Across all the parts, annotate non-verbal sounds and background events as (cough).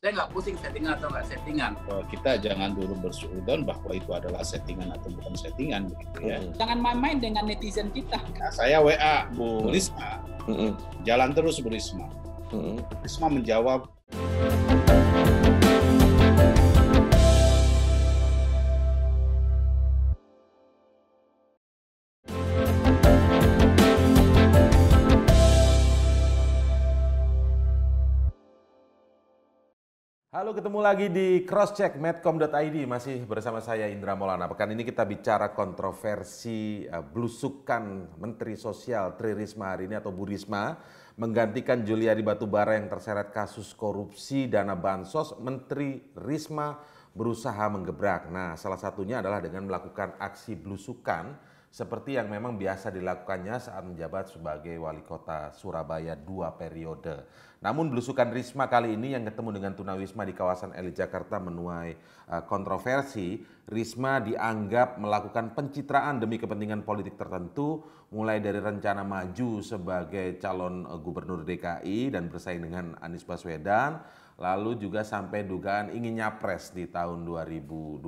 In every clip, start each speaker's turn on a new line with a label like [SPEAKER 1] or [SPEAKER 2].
[SPEAKER 1] saya nggak pusing settingan atau nggak
[SPEAKER 2] settingan. Kita jangan dulu bersuudon bahwa itu adalah settingan atau bukan settingan begitu ya. Hmm.
[SPEAKER 1] Jangan main-main dengan netizen kita. Nah, saya
[SPEAKER 2] WA Bu hmm. Risma, hmm. jalan terus Bu Risma. Risma menjawab.
[SPEAKER 3] Halo, ketemu lagi di crosscheck medcom.id masih bersama saya Indra Maulana. Pekan ini kita bicara kontroversi uh, blusukan Menteri Sosial Tri Risma hari ini atau Bu Risma menggantikan Juliari Batubara yang terseret kasus korupsi dana bansos. Menteri Risma berusaha menggebrak. Nah, salah satunya adalah dengan melakukan aksi blusukan seperti yang memang biasa dilakukannya saat menjabat sebagai wali kota Surabaya dua periode. Namun belusukan Risma kali ini yang ketemu dengan Tuna Wisma di kawasan elit Jakarta menuai eh, kontroversi. Risma dianggap melakukan pencitraan demi kepentingan politik tertentu, mulai dari rencana maju sebagai calon eh, gubernur DKI dan bersaing dengan Anies Baswedan, lalu juga sampai dugaan ingin nyapres di tahun 2024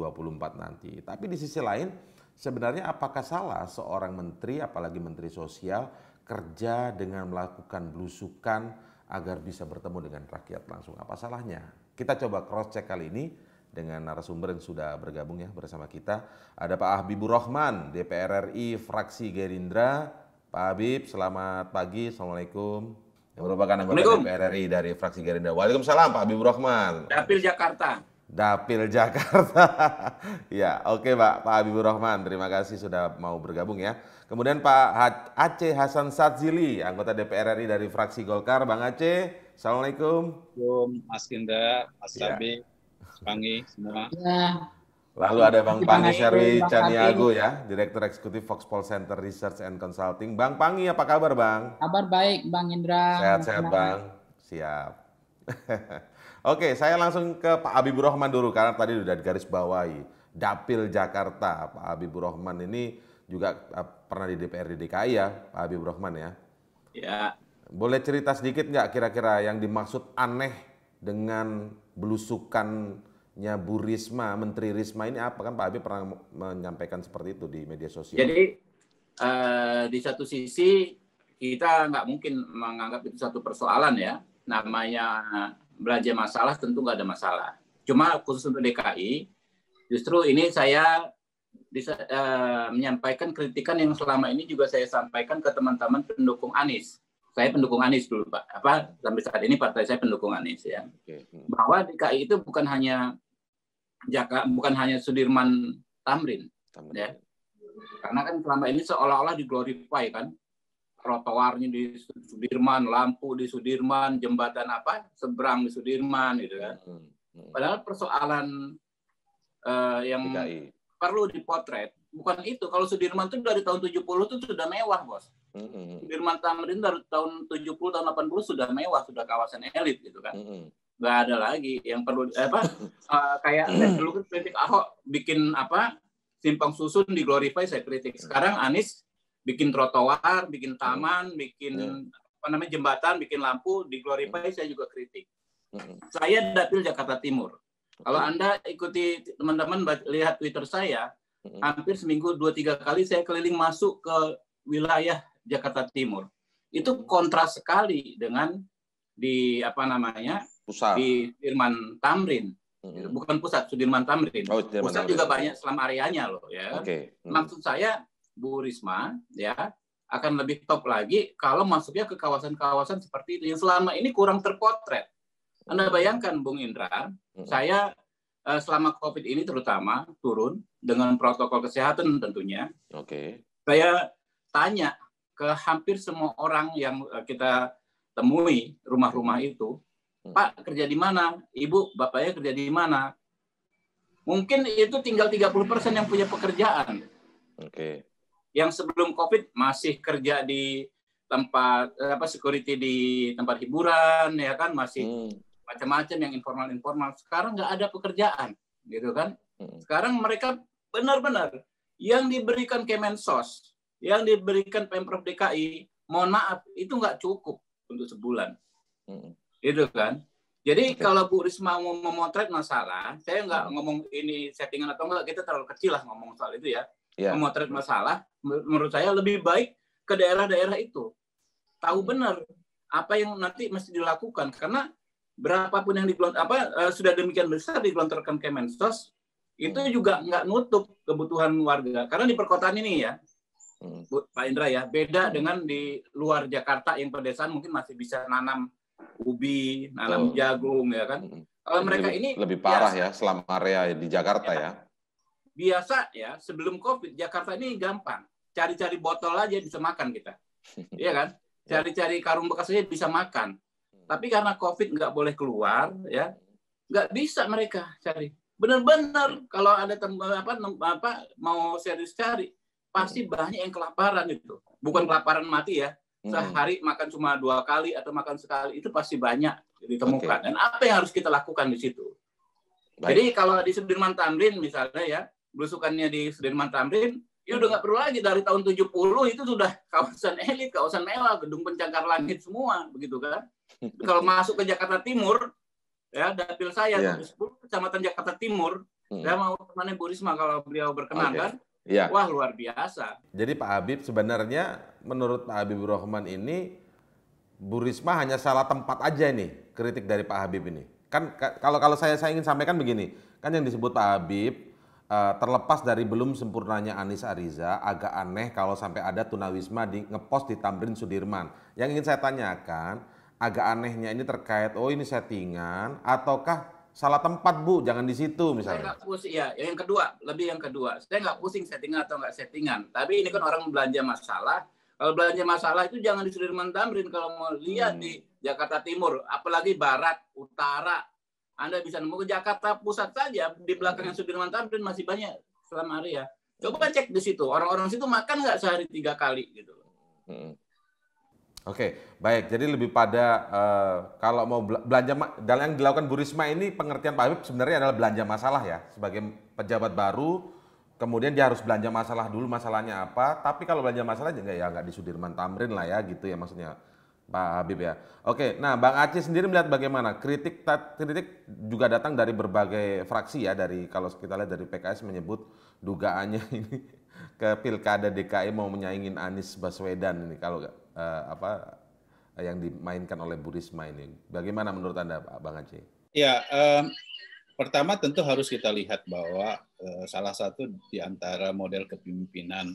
[SPEAKER 3] nanti. Tapi di sisi lain, Sebenarnya apakah salah seorang menteri, apalagi menteri sosial, kerja dengan melakukan blusukan agar bisa bertemu dengan rakyat langsung? Apa salahnya? Kita coba cross check kali ini dengan narasumber yang sudah bergabung ya bersama kita. Ada Pak Habibur Rahman, DPR RI fraksi Gerindra. Pak Habib, selamat pagi. Assalamualaikum yang merupakan anggota DPR RI dari fraksi Gerindra. Waalaikumsalam Pak Habibur Rahman.
[SPEAKER 2] Dapil Jakarta.
[SPEAKER 3] Dapil Jakarta. (laughs) ya, oke okay, Pak Pak Habibur Rahman, terima kasih sudah mau bergabung ya. Kemudian Pak Aceh Hasan Sadzili, anggota DPR RI dari fraksi Golkar. Bang Aceh, Assalamualaikum. Assalamualaikum, Mas Kinda, Mas Sabi, ya. Pangi, semua. Ya. Lalu ada Bang Pangi Sherwi Caniago ya, Direktur Eksekutif Foxpol Center Research and Consulting. Bang Pangi, apa kabar Bang?
[SPEAKER 1] Kabar baik, Bang Indra. Sehat-sehat Bang,
[SPEAKER 3] siap. (laughs) Oke, saya langsung ke Pak Habibur Rahman dulu karena tadi sudah garis bawahi Dapil Jakarta. Pak Habibur Rahman ini juga eh, pernah di DPRD DKI ya, Pak Habibur Rahman ya. Ya. Boleh cerita sedikit nggak kira-kira yang dimaksud aneh dengan belusukannya Bu Risma, Menteri Risma ini apa kan Pak Habib pernah menyampaikan seperti itu di media sosial. Jadi
[SPEAKER 2] uh, di satu sisi kita nggak mungkin menganggap itu satu persoalan ya namanya belanja masalah tentu nggak ada masalah. Cuma khusus untuk DKI, justru ini saya bisa, uh, menyampaikan kritikan yang selama ini juga saya sampaikan ke teman-teman pendukung Anies. Saya pendukung Anies dulu, Pak. Apa sampai saat ini partai saya pendukung Anies ya. Hmm. Bahwa DKI itu bukan hanya Jaka, bukan hanya Sudirman Tamrin, Tamrin. ya. Karena kan selama ini seolah-olah diglorify kan trotoarnya di Sudirman, lampu di Sudirman, jembatan apa seberang di Sudirman gitu kan. Hmm, hmm, hmm. Padahal persoalan uh, yang DKI. perlu dipotret bukan itu. Kalau Sudirman itu dari tahun 70 itu sudah mewah, Bos. Sudirman Tamrin dari tahun 70 tahun 80 sudah mewah, sudah kawasan elit gitu kan. Gak ada lagi yang perlu (laughs) eh, apa uh, kayak saya dulu kan kritik Ahok bikin apa simpang susun di glorify saya kritik. Sekarang Anies bikin trotoar, bikin hmm. taman, bikin ya. apa namanya jembatan, bikin lampu, di Glorify saya juga kritik. Hmm. Saya dapil Jakarta Timur. Kalau Anda ikuti teman-teman lihat Twitter saya, hmm. hampir seminggu dua tiga kali saya keliling masuk ke wilayah Jakarta Timur. Itu kontras sekali dengan di apa namanya? Pusat. di Firman Tamrin. Bukan pusat Sudirman Tamrin. Oh, pusat Tamrin. juga banyak selam areanya loh ya. Okay. Maksud saya Bu Risma ya akan lebih top lagi kalau masuknya ke kawasan-kawasan seperti itu yang selama ini kurang terpotret. Anda hmm. bayangkan Bung Indra, hmm. saya eh, selama Covid ini terutama turun dengan protokol kesehatan tentunya. Oke. Okay. Saya tanya ke hampir semua orang yang eh, kita temui rumah-rumah itu, hmm. Pak kerja di mana? Ibu, bapaknya kerja di mana? Mungkin itu tinggal 30% yang punya pekerjaan. Oke. Okay yang sebelum COVID masih kerja di tempat eh, apa security di tempat hiburan ya kan masih hmm. macam-macam yang informal-informal. Sekarang nggak ada pekerjaan gitu kan. Hmm. Sekarang mereka benar-benar yang diberikan Kemensos, yang diberikan Pemprov DKI, mohon maaf itu nggak cukup untuk sebulan. Hmm. gitu kan. Jadi okay. kalau Bu Risma mau memotret masalah, saya nggak hmm. ngomong ini settingan atau enggak, kita terlalu kecil lah ngomong soal itu ya yeah. memotret masalah, menurut saya lebih baik ke daerah-daerah itu. Tahu hmm. benar apa yang nanti mesti dilakukan karena berapapun yang digelontor apa eh, sudah demikian besar digelontorkan Kemensos itu hmm. juga nggak nutup kebutuhan warga karena di perkotaan ini ya hmm. Bu, Pak Indra ya beda dengan di luar Jakarta yang pedesaan mungkin masih bisa nanam
[SPEAKER 3] ubi, nanam jagung ya kan. Kalau mereka lebih, ini lebih parah ya, ya selama area di Jakarta ya. ya
[SPEAKER 2] biasa ya sebelum covid Jakarta ini gampang cari-cari botol aja bisa makan kita (laughs) iya kan cari-cari karung bekas aja bisa makan hmm. tapi karena covid nggak boleh keluar ya nggak bisa mereka cari benar-benar kalau ada apa apa mau serius cari pasti hmm. banyak yang kelaparan itu bukan kelaparan mati ya hmm. sehari makan cuma dua kali atau makan sekali itu pasti banyak ditemukan okay. dan apa yang harus kita lakukan di situ Baik. Jadi kalau di Sudirman Tamrin misalnya ya, belusukannya di Sudirman Tamrin, ya udah hmm. nggak perlu lagi dari tahun 70 itu sudah kawasan elit, kawasan mewah, gedung pencakar langit semua, begitu kan? (laughs) Kalau masuk ke Jakarta Timur, ya dapil saya yeah. 10 kecamatan Jakarta Timur, hmm. saya mau temani Bu Risma kalau beliau berkenan okay. kan? Yeah. Wah luar biasa.
[SPEAKER 3] Jadi Pak Habib sebenarnya menurut Pak Habib Rohman ini Bu Risma hanya salah tempat aja ini kritik dari Pak Habib ini. Kan kalau kalau saya saya ingin sampaikan begini, kan yang disebut Pak Habib Eh, terlepas dari belum sempurnanya Anis Ariza, agak aneh kalau sampai ada tunawisma di ngepost di Tamrin Sudirman. Yang ingin saya tanyakan, agak anehnya ini terkait oh ini settingan ataukah salah tempat bu jangan di situ misalnya saya nggak
[SPEAKER 2] pusing ya yang kedua lebih yang kedua saya nggak pusing settingan atau nggak settingan tapi ini kan orang belanja masalah kalau belanja masalah itu jangan di Sudirman Tamrin kalau mau lihat hmm. di Jakarta Timur apalagi Barat Utara anda bisa nemu ke Jakarta Pusat saja di belakangnya Sudirman Tamrin masih banyak selama ya. Coba cek di situ. Orang-orang situ makan nggak sehari tiga kali gitu.
[SPEAKER 3] Hmm. Oke, okay, baik. Jadi lebih pada uh, kalau mau belanja dalam yang dilakukan Bu Risma ini pengertian Pak Habib sebenarnya adalah belanja masalah ya sebagai pejabat baru. Kemudian dia harus belanja masalah dulu masalahnya apa. Tapi kalau belanja masalah juga ya nggak di Sudirman Tamrin lah ya gitu ya maksudnya. Pak Habib ya. Oke, nah Bang Aceh sendiri melihat bagaimana kritik kritik juga datang dari berbagai fraksi ya dari kalau kita lihat dari PKS menyebut dugaannya (laughs) ini ke pilkada DKI mau menyaingin Anies Baswedan ini kalau eh, apa yang dimainkan oleh burisma ini. Bagaimana menurut anda Pak Bang Aceh?
[SPEAKER 2] Ya, um, pertama tentu harus kita lihat bahwa uh, salah satu di antara model kepemimpinan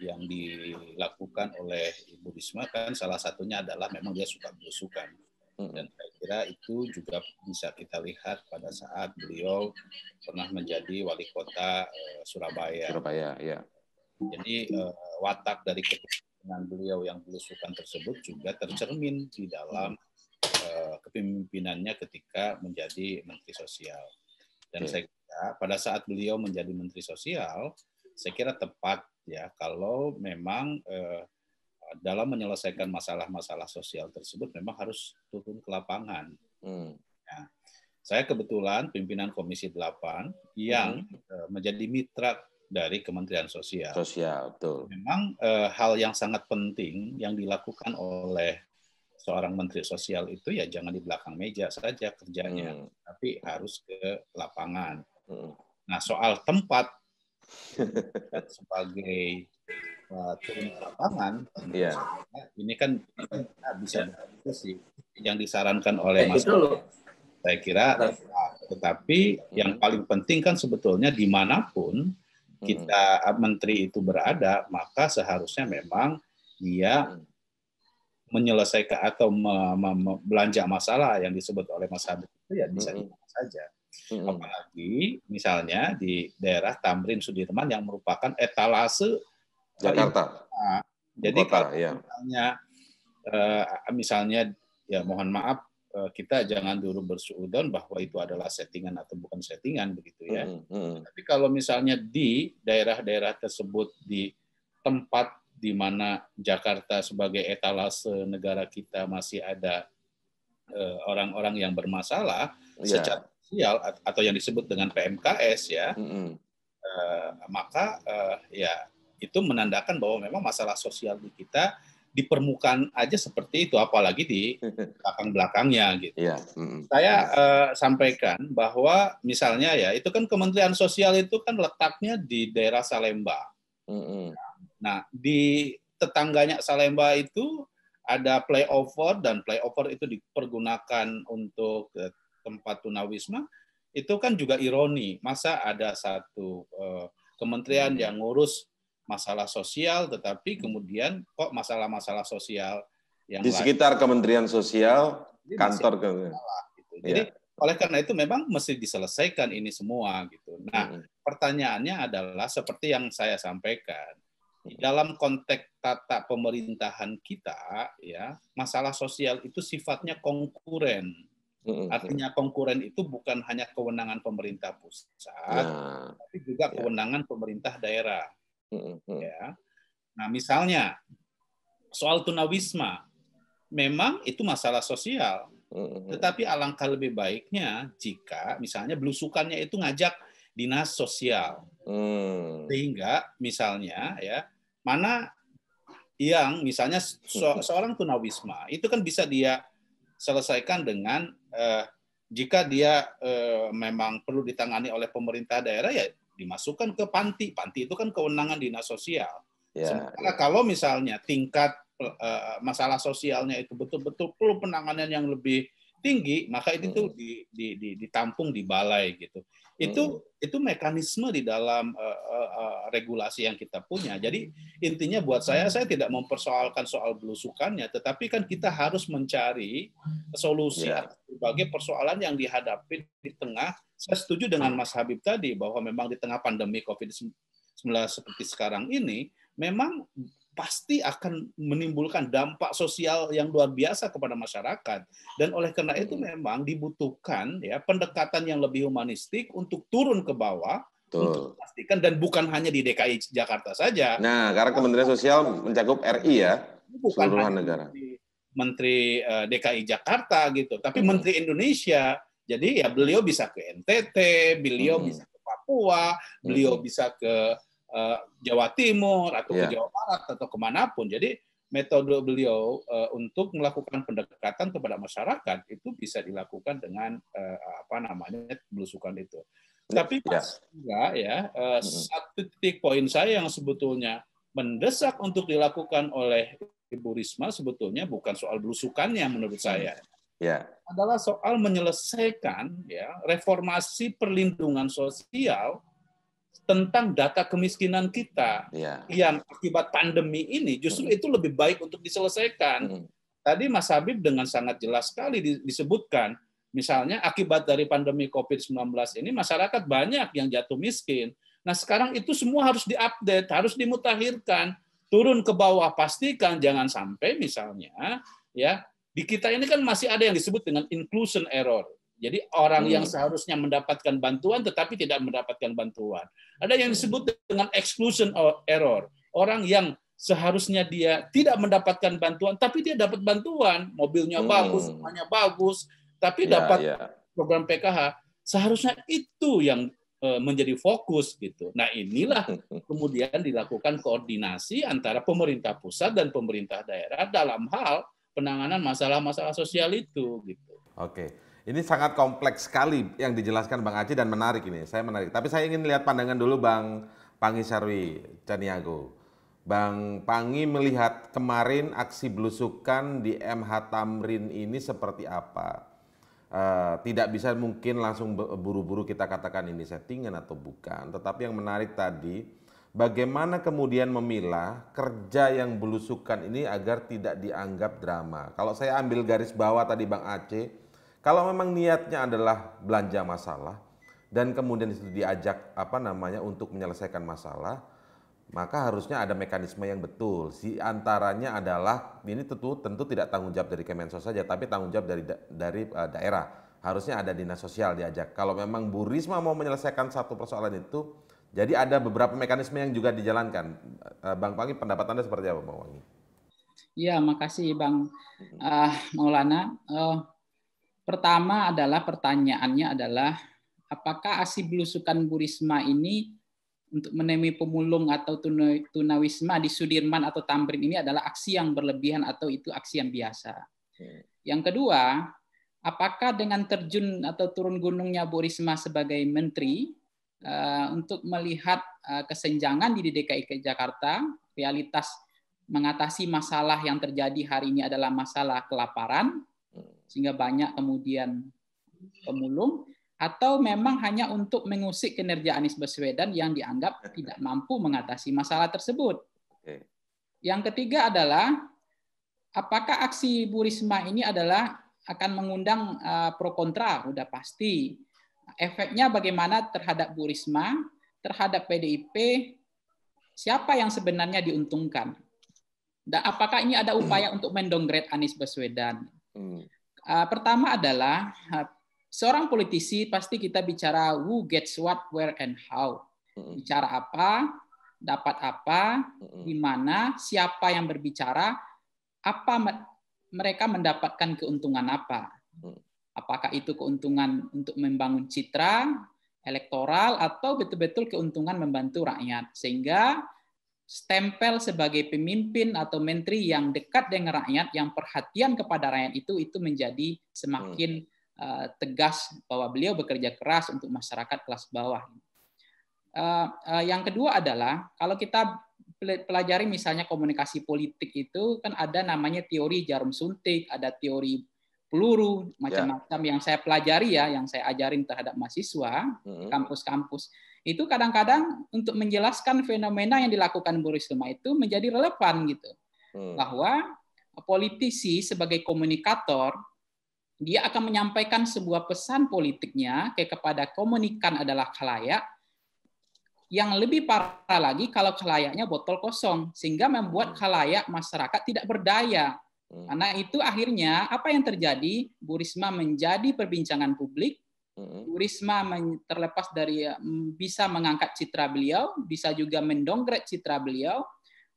[SPEAKER 2] yang dilakukan oleh Ibu Risma kan salah satunya adalah memang dia suka berusukan. Hmm. Dan saya kira itu juga bisa kita lihat pada saat beliau pernah menjadi wali kota eh, Surabaya. Surabaya, ya. Jadi eh, watak dari kepemimpinan beliau yang berusukan tersebut juga tercermin di dalam eh, kepemimpinannya ketika menjadi Menteri Sosial. Dan okay. saya kira pada saat beliau menjadi Menteri Sosial, saya kira tepat ya kalau memang eh, dalam menyelesaikan masalah-masalah sosial tersebut memang harus turun ke lapangan. Hmm. Ya. Saya kebetulan pimpinan Komisi 8 yang hmm. Eh, menjadi mitra dari Kementerian Sosial.
[SPEAKER 3] Sosial, betul. Memang
[SPEAKER 2] eh, hal yang sangat penting yang dilakukan oleh seorang Menteri Sosial itu ya jangan di belakang meja saja kerjanya, hmm. tapi harus ke lapangan. Hmm. Nah soal tempat (laughs) sebagai uh, eh, turun lapangan, yeah. Iya. ini kan nah, bisa sih yang disarankan oleh eh, Mas. Saya kira, tetapi yang hmm. paling penting kan sebetulnya dimanapun hmm. kita eh, menteri itu berada, maka seharusnya memang dia hmm. menyelesaikan atau me, me, belanja masalah yang disebut oleh Mas Habib itu
[SPEAKER 3] ya bisa hmm. saja.
[SPEAKER 2] Hmm. Apalagi misalnya di daerah Tamrin Sudirman yang merupakan etalase Jakarta. Nah, jadi Kota, kalau ya. misalnya eh, misalnya ya mohon maaf eh, kita jangan dulu bersuudon bahwa itu adalah settingan atau bukan settingan begitu ya. Hmm, hmm. Tapi kalau misalnya di daerah-daerah tersebut di tempat di mana Jakarta sebagai etalase negara kita masih ada eh, orang-orang yang bermasalah ya. secara sosial atau yang disebut dengan PMKS ya, mm-hmm. uh, maka uh, ya itu menandakan bahwa memang masalah sosial di kita di permukaan aja seperti itu, apalagi di (laughs) belakang belakangnya gitu. Yeah. Mm-hmm. Saya uh, sampaikan bahwa misalnya ya itu kan Kementerian Sosial itu kan letaknya di daerah Salemba. Mm-hmm. Nah di tetangganya Salemba itu ada playover dan playover itu dipergunakan untuk tempat tunawisma itu kan juga ironi masa ada satu eh, kementerian hmm. yang ngurus masalah sosial tetapi kemudian kok masalah-masalah sosial yang di lain. sekitar
[SPEAKER 3] Kementerian Sosial kantor ke gitu.
[SPEAKER 2] Iya. jadi oleh karena itu memang mesti diselesaikan ini semua gitu nah hmm. pertanyaannya adalah seperti yang saya sampaikan hmm. dalam konteks tata pemerintahan kita ya masalah sosial itu sifatnya konkuren Artinya konkuren itu bukan hanya kewenangan pemerintah pusat, ya. tapi juga ya. kewenangan ya. pemerintah daerah. Ya. Nah, misalnya soal tunawisma, memang itu masalah sosial. Tetapi alangkah lebih baiknya jika misalnya belusukannya itu ngajak dinas sosial, mm. sehingga misalnya ya mana yang misalnya so (laughs) seorang tunawisma itu kan bisa dia selesaikan dengan eh, jika dia eh, memang perlu ditangani oleh pemerintah daerah ya dimasukkan ke panti. Panti itu kan kewenangan dinas sosial.
[SPEAKER 3] Yeah, Sementara
[SPEAKER 2] ya. kalau misalnya tingkat eh, masalah sosialnya itu betul-betul perlu penanganan yang lebih tinggi, maka itu hmm. di, di, di, ditampung di balai gitu. Itu hmm. itu mekanisme di dalam uh, uh, regulasi yang kita punya. Jadi intinya buat saya saya tidak mempersoalkan soal belusukannya, tetapi kan kita harus mencari solusi yeah. berbagai persoalan yang dihadapi di tengah. Saya setuju dengan Mas Habib tadi bahwa memang di tengah pandemi Covid-19 seperti sekarang ini memang pasti akan menimbulkan dampak sosial yang luar biasa kepada masyarakat dan oleh karena itu hmm. memang dibutuhkan ya pendekatan yang lebih humanistik untuk turun ke bawah Betul. untuk pastikan dan bukan hanya di DKI Jakarta saja.
[SPEAKER 3] Nah, karena Kementerian Sosial mencakup RI ya, bukan seluruh negara.
[SPEAKER 2] Menteri DKI eh, Jakarta gitu, tapi hmm. Menteri Indonesia. Jadi ya beliau bisa ke NTT, beliau hmm. bisa ke Papua, beliau hmm. bisa ke Eh, Jawa Timur atau yeah. ke iya. Jawa Barat atau kemanapun. Jadi metode beliau uh, untuk melakukan pendekatan kepada masyarakat itu bisa dilakukan dengan uh, apa namanya belusukan itu. Tapi yeah. ya uh, satu titik poin saya yang sebetulnya mendesak untuk dilakukan oleh Ibu Risma sebetulnya bukan soal belusukannya menurut saya. Ya. Adalah soal menyelesaikan ya reformasi perlindungan sosial tentang data kemiskinan kita yeah. yang akibat pandemi ini justru hmm. itu lebih baik untuk diselesaikan. Hmm. Tadi Mas Habib dengan sangat jelas sekali disebutkan, misalnya akibat dari pandemi COVID-19 ini masyarakat banyak yang jatuh miskin. Nah sekarang itu semua harus diupdate, harus dimutahirkan, turun ke bawah pastikan jangan sampai misalnya ya di kita ini kan masih ada yang disebut dengan inclusion error jadi orang hmm. yang seharusnya mendapatkan bantuan tetapi tidak mendapatkan bantuan. Ada yang disebut dengan exclusion error. Orang yang seharusnya dia tidak mendapatkan bantuan tapi dia dapat bantuan, mobilnya hmm. bagus, semuanya bagus, tapi yeah, dapat yeah. program PKH. Seharusnya itu yang eh, menjadi fokus gitu. Nah inilah (laughs) kemudian dilakukan koordinasi antara pemerintah pusat dan pemerintah daerah dalam hal penanganan masalah-masalah sosial itu
[SPEAKER 3] gitu. Oke. Ini sangat kompleks sekali yang dijelaskan Bang Aci dan menarik ini. Saya menarik. Tapi saya ingin lihat pandangan dulu Bang Pangi Sarwi Caniago. Bang Pangi melihat kemarin aksi belusukan di MH Tamrin ini seperti apa? Uh, tidak bisa mungkin langsung buru-buru kita katakan ini settingan atau bukan. Tetapi yang menarik tadi, bagaimana kemudian memilah kerja yang belusukan ini agar tidak dianggap drama. Kalau saya ambil garis bawah tadi Bang Aceh, kalau memang niatnya adalah belanja masalah dan kemudian itu diajak apa namanya untuk menyelesaikan masalah, maka harusnya ada mekanisme yang betul. Si antaranya adalah ini tentu tentu tidak tanggung jawab dari Kemensos saja, tapi tanggung jawab dari dari uh, daerah. Harusnya ada dinas sosial diajak. Kalau memang Bu Risma mau menyelesaikan satu persoalan itu, jadi ada beberapa mekanisme yang juga dijalankan. Uh, Bang Pangi, pendapat Anda seperti apa, Bang Wangi?
[SPEAKER 1] Iya, makasih Bang uh, Maulana. Uh, Pertama adalah pertanyaannya adalah apakah asi belusukan Burisma ini untuk menemui pemulung atau tunawisma di Sudirman atau Tamrin ini adalah aksi yang berlebihan atau itu aksi yang biasa. Yang kedua, apakah dengan terjun atau turun gunungnya Bu Risma sebagai menteri uh, untuk melihat uh, kesenjangan di DKI Jakarta, realitas mengatasi masalah yang terjadi hari ini adalah masalah kelaparan, sehingga banyak kemudian pemulung atau memang hanya untuk mengusik kinerja Anies Baswedan yang dianggap tidak mampu mengatasi masalah tersebut. Yang ketiga adalah apakah aksi Bu Risma ini adalah akan mengundang eh, pro kontra sudah pasti. Efeknya bagaimana terhadap Bu Risma, terhadap PDIP, siapa yang sebenarnya diuntungkan? Dan apakah ini ada upaya untuk mendongret Anies Baswedan? Hmm. Eh, pertama adalah eh, seorang politisi pasti kita bicara who gets what, where and how. Bicara apa, dapat apa, di mana, siapa yang berbicara, apa mereka mendapatkan keuntungan apa. Apakah itu keuntungan untuk membangun citra elektoral atau betul-betul keuntungan membantu rakyat. Sehingga stempel sebagai pemimpin atau menteri yang dekat dengan rakyat, yang perhatian kepada rakyat itu itu menjadi semakin hmm. eh, tegas bahwa beliau bekerja keras untuk masyarakat kelas bawah. Eh, eh, yang kedua adalah kalau kita pelajari misalnya komunikasi politik itu kan ada namanya teori jarum suntik, ada teori peluru ya. macam-macam yeah. yang saya pelajari ya, yang saya ajarin terhadap mahasiswa hmm. kampus-kampus. Mm -hmm itu kadang-kadang untuk menjelaskan fenomena yang dilakukan Bu Risma itu menjadi relevan gitu. Hmm. Bahwa politisi sebagai komunikator dia akan menyampaikan sebuah pesan politiknya ke kepada komunikan adalah khalayak yang lebih parah lagi kalau khalayaknya botol kosong sehingga membuat hmm. khalayak masyarakat tidak berdaya hmm. karena itu akhirnya apa yang terjadi Bu Risma menjadi perbincangan publik Bu Risma terlepas dari ya, bisa mengangkat citra beliau, bisa juga mendongkrak citra beliau,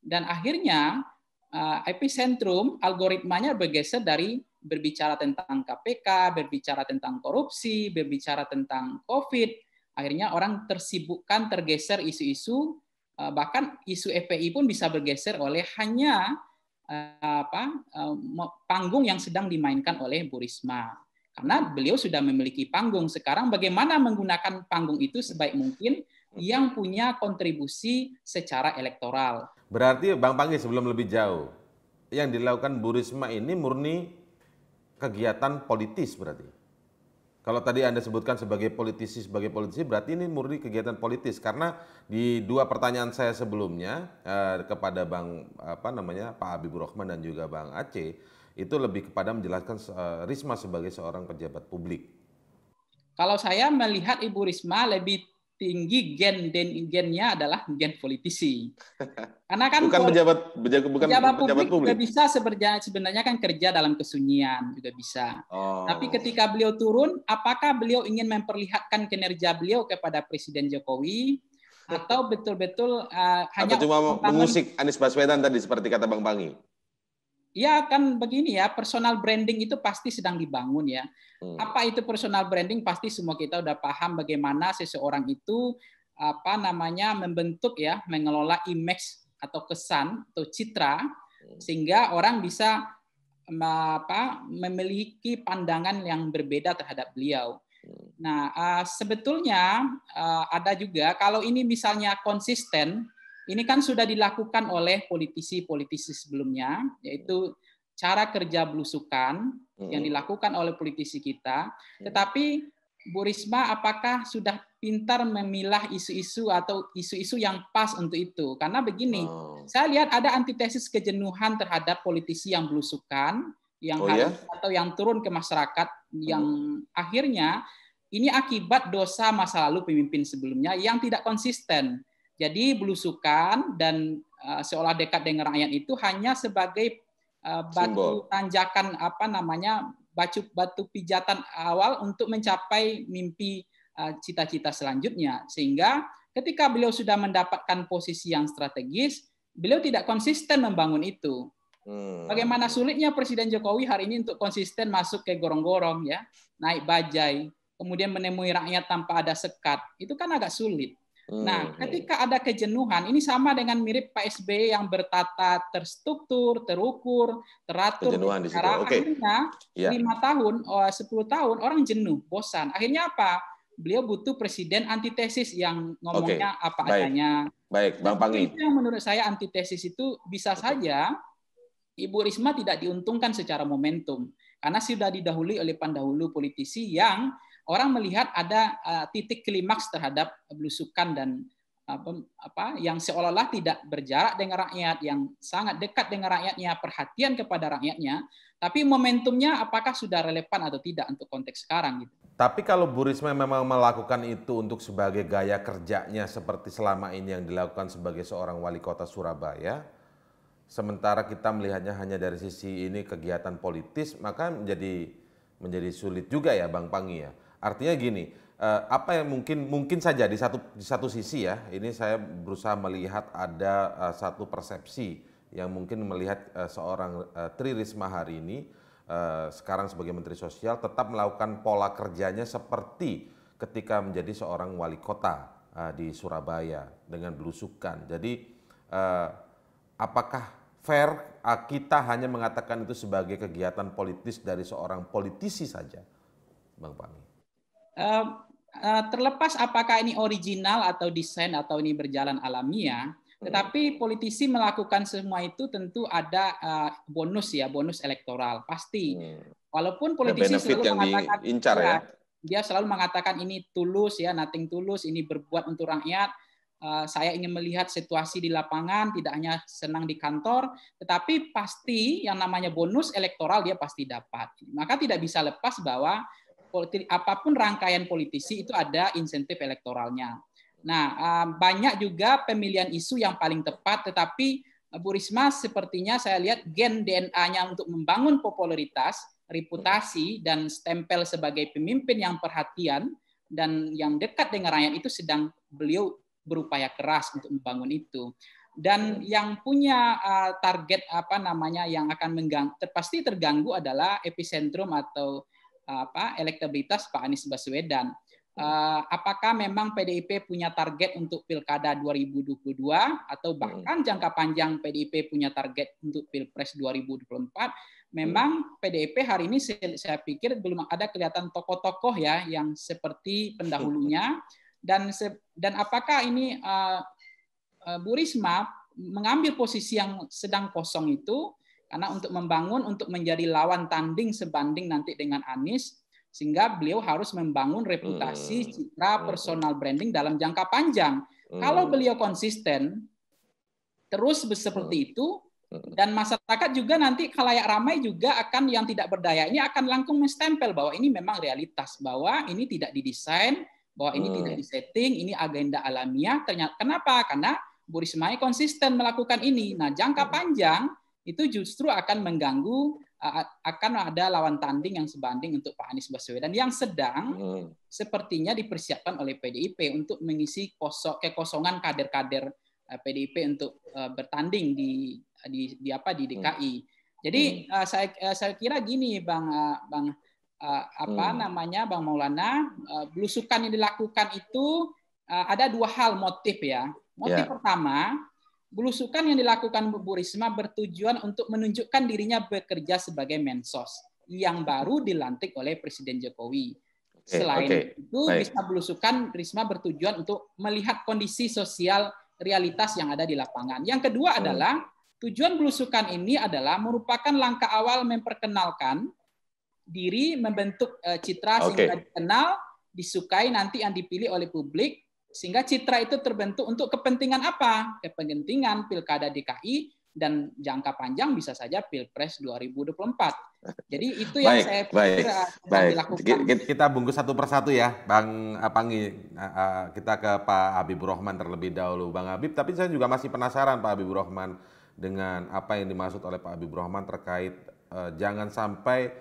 [SPEAKER 1] dan akhirnya eh, epicentrum algoritmanya bergeser dari berbicara tentang KPK, berbicara tentang korupsi, berbicara tentang COVID, akhirnya orang tersibukkan, tergeser isu-isu, eh, bahkan isu FPI pun bisa bergeser oleh hanya eh, apa panggung yang sedang dimainkan oleh Bu Risma karena beliau sudah memiliki panggung. Sekarang bagaimana menggunakan panggung itu sebaik mungkin yang punya kontribusi secara
[SPEAKER 3] elektoral. Berarti Bang Panggi sebelum lebih jauh, yang dilakukan Bu Risma ini murni kegiatan politis berarti. Kalau tadi Anda sebutkan sebagai politisi sebagai politisi berarti ini murni kegiatan politis karena di dua pertanyaan saya sebelumnya eh, kepada Bang apa namanya Pak Habibur Rahman dan juga Bang Aceh itu lebih kepada menjelaskan eh, Risma sebagai seorang pejabat publik.
[SPEAKER 1] Kalau saya melihat Ibu Risma lebih tinggi gen dan gennya adalah gen politisi. (laughs) Karena kan bukan pejabat
[SPEAKER 3] pejabat, bukan pejabat, publik, publik bisa
[SPEAKER 1] sebenarnya sebenarnya kan kerja dalam kesunyian juga bisa. Oh. Tapi ketika beliau turun, apakah beliau ingin memperlihatkan kinerja beliau kepada Presiden Jokowi atau betul-betul uh, hanya cuma mengusik
[SPEAKER 3] Anies Baswedan tadi seperti kata Bang Pangi?
[SPEAKER 1] Ya kan begini ya, personal branding itu pasti sedang dibangun ya. Hmm. Apa itu personal branding? Pasti semua kita udah paham bagaimana seseorang itu apa namanya membentuk ya, mengelola image atau kesan atau citra hmm. sehingga orang bisa apa memiliki pandangan yang berbeda terhadap beliau. Hmm. Nah, eh, sebetulnya eh, ada juga kalau ini misalnya konsisten ini kan sudah dilakukan oleh politisi-politisi sebelumnya, yaitu cara kerja belusukan hmm. yang dilakukan oleh politisi kita. Ya. Tetapi Bu Risma apakah sudah pintar memilah isu-isu atau isu-isu yang pas untuk itu? Karena begini, oh. saya lihat ada antitesis kejenuhan terhadap politisi yang belusukan, yang oh, harus ya? atau yang turun ke masyarakat, hmm. yang hmm. akhirnya ini akibat dosa masa lalu pemimpin sebelumnya yang tidak konsisten. Jadi belusukan dan uh, seolah dekat dengan rakyat itu hanya sebagai uh, batu Simbol. tanjakan apa namanya batu batu pijatan awal untuk mencapai mimpi eh, cita-cita uh, selanjutnya. Sehingga ketika beliau sudah mendapatkan posisi yang strategis, beliau tidak konsisten membangun itu. Hmm. Bagaimana sulitnya Presiden Jokowi hari ini untuk konsisten masuk ke gorong-gorong ya, naik bajai, kemudian menemui rakyat tanpa ada sekat, itu kan agak sulit. Nah, hmm, ketika ada kejenuhan, ini sama dengan mirip Pak SBY yang bertata terstruktur, terukur, teratur. Kejenuhan di situ. Okay. Akhirnya iya. lima 5 tahun, oh, sepuluh tahun orang jenuh, bosan. Akhirnya apa? Beliau butuh presiden antitesis yang ngomongnya okay. apa Baik. adanya.
[SPEAKER 3] Baik, Bang Pangi. Itu
[SPEAKER 1] yang menurut saya antitesis itu bisa okay. saja Ibu Risma tidak diuntungkan secara momentum karena sudah didahului oleh pendahulu politisi yang orang melihat ada eh, titik klimaks terhadap belusukan dan apa, apa yang seolah-olah tidak berjarak dengan rakyat, yang sangat dekat dengan rakyatnya, perhatian kepada rakyatnya, tapi momentumnya apakah sudah relevan atau tidak untuk konteks sekarang gitu.
[SPEAKER 3] Tapi kalau Bu Risma memang melakukan itu untuk sebagai gaya kerjanya seperti selama ini yang dilakukan sebagai seorang wali kota Surabaya, sementara kita melihatnya hanya dari sisi ini kegiatan politis, maka menjadi menjadi sulit juga ya Bang Pangi ya. Artinya gini, eh, apa yang mungkin mungkin saja di satu di satu sisi ya, ini saya berusaha melihat ada eh, satu persepsi yang mungkin melihat eh, seorang Tri Risma hari ini sekarang sebagai Menteri Sosial tetap melakukan pola kerjanya seperti ketika menjadi seorang wali kota di Surabaya dengan belusukan. Jadi apakah fair uh, kita hanya mengatakan itu sebagai kegiatan politis dari seorang politisi saja, Bang Pangi?
[SPEAKER 1] Eh, terlepas apakah ini original atau desain atau ini berjalan alamiah, hmm. tetapi politisi melakukan semua itu tentu ada eh, bonus ya, bonus elektoral pasti. Hmm. Walaupun politisi ya, selalu mengatakan diincar, ya, dia selalu mengatakan ini tulus ya, nothing tulus, ini berbuat untuk rakyat. Eh, saya ingin melihat situasi di lapangan, tidak hanya senang di kantor, tetapi pasti yang namanya bonus elektoral dia pasti dapat. Maka tidak bisa lepas bahwa politik apapun rangkaian politisi itu ada insentif elektoralnya. Nah, eh, banyak juga pemilihan isu yang paling tepat, tetapi eh, Bu Risma sepertinya saya lihat gen DNA-nya untuk membangun popularitas, reputasi, dan stempel sebagai pemimpin yang perhatian dan yang dekat dengan rakyat itu sedang beliau berupaya keras untuk membangun itu dan yang punya eh, target apa namanya yang akan mengganggu pasti terganggu adalah epicentrum atau apa elektabilitas Pak Anies Baswedan. Uh, apakah memang PDIP punya target untuk Pilkada 2022 atau hmm. bahkan jangka panjang PDIP punya target untuk Pilpres 2024? Memang PDIP hmm. hari ini saya pikir belum ada kelihatan tokoh-tokoh ya yang seperti pendahulunya dan dan apakah ini uh, Bu Risma mengambil posisi yang sedang kosong itu karena untuk membangun, untuk menjadi lawan tanding sebanding nanti dengan Anies, sehingga beliau harus membangun reputasi, hmm. citra, hmm. personal branding dalam jangka panjang. Hmm. Kalau beliau konsisten, terus seperti hmm. itu, hmm. dan masyarakat juga nanti kalayak ramai juga akan yang tidak berdaya ini akan langsung menstempel bahwa ini memang realitas bahwa ini tidak didesain bahwa ini hmm. tidak disetting ini agenda alamiah ternyata kenapa karena Bu Risma konsisten melakukan ini nah jangka panjang itu justru akan mengganggu akan ada lawan tanding yang sebanding untuk Pak Anies Baswedan yang sedang hmm. sepertinya dipersiapkan oleh PDIP untuk mengisi kosok kekosongan kader-kader PDIP eh, untuk eh, bertanding di di, di apa di DKI. Hmm. Jadi hmm. Eh, saya saya kira gini Bang Bang apa hmm. namanya Bang Maulana belusukan yang dilakukan itu ada dua hal motif ya. Motif yeah. pertama belusukan yang dilakukan Bu Risma bertujuan untuk menunjukkan dirinya bekerja sebagai mensos yang baru dilantik oleh Presiden Jokowi. Okay, Selain okay. itu, Baik. Risma belusukan Risma bertujuan untuk melihat kondisi sosial realitas yang ada di lapangan. Yang kedua hmm. adalah tujuan belusukan ini adalah merupakan langkah awal memperkenalkan diri, membentuk eh, citra okay. sehingga dikenal, disukai nanti yang dipilih oleh publik sehingga citra itu terbentuk untuk kepentingan apa? Kepentingan Pilkada DKI dan jangka panjang bisa saja Pilpres 2024.
[SPEAKER 3] Jadi itu yang baik, saya baik, kira baik. dilakukan. Kita bungkus satu persatu ya, Bang Apangi eh, eh, eh, Kita ke Pak Habibur Rahman terlebih dahulu, Bang Habib. Tapi saya juga masih penasaran Pak Habibur Rahman dengan apa yang dimaksud oleh Pak Habibur Rahman terkait jangan sampai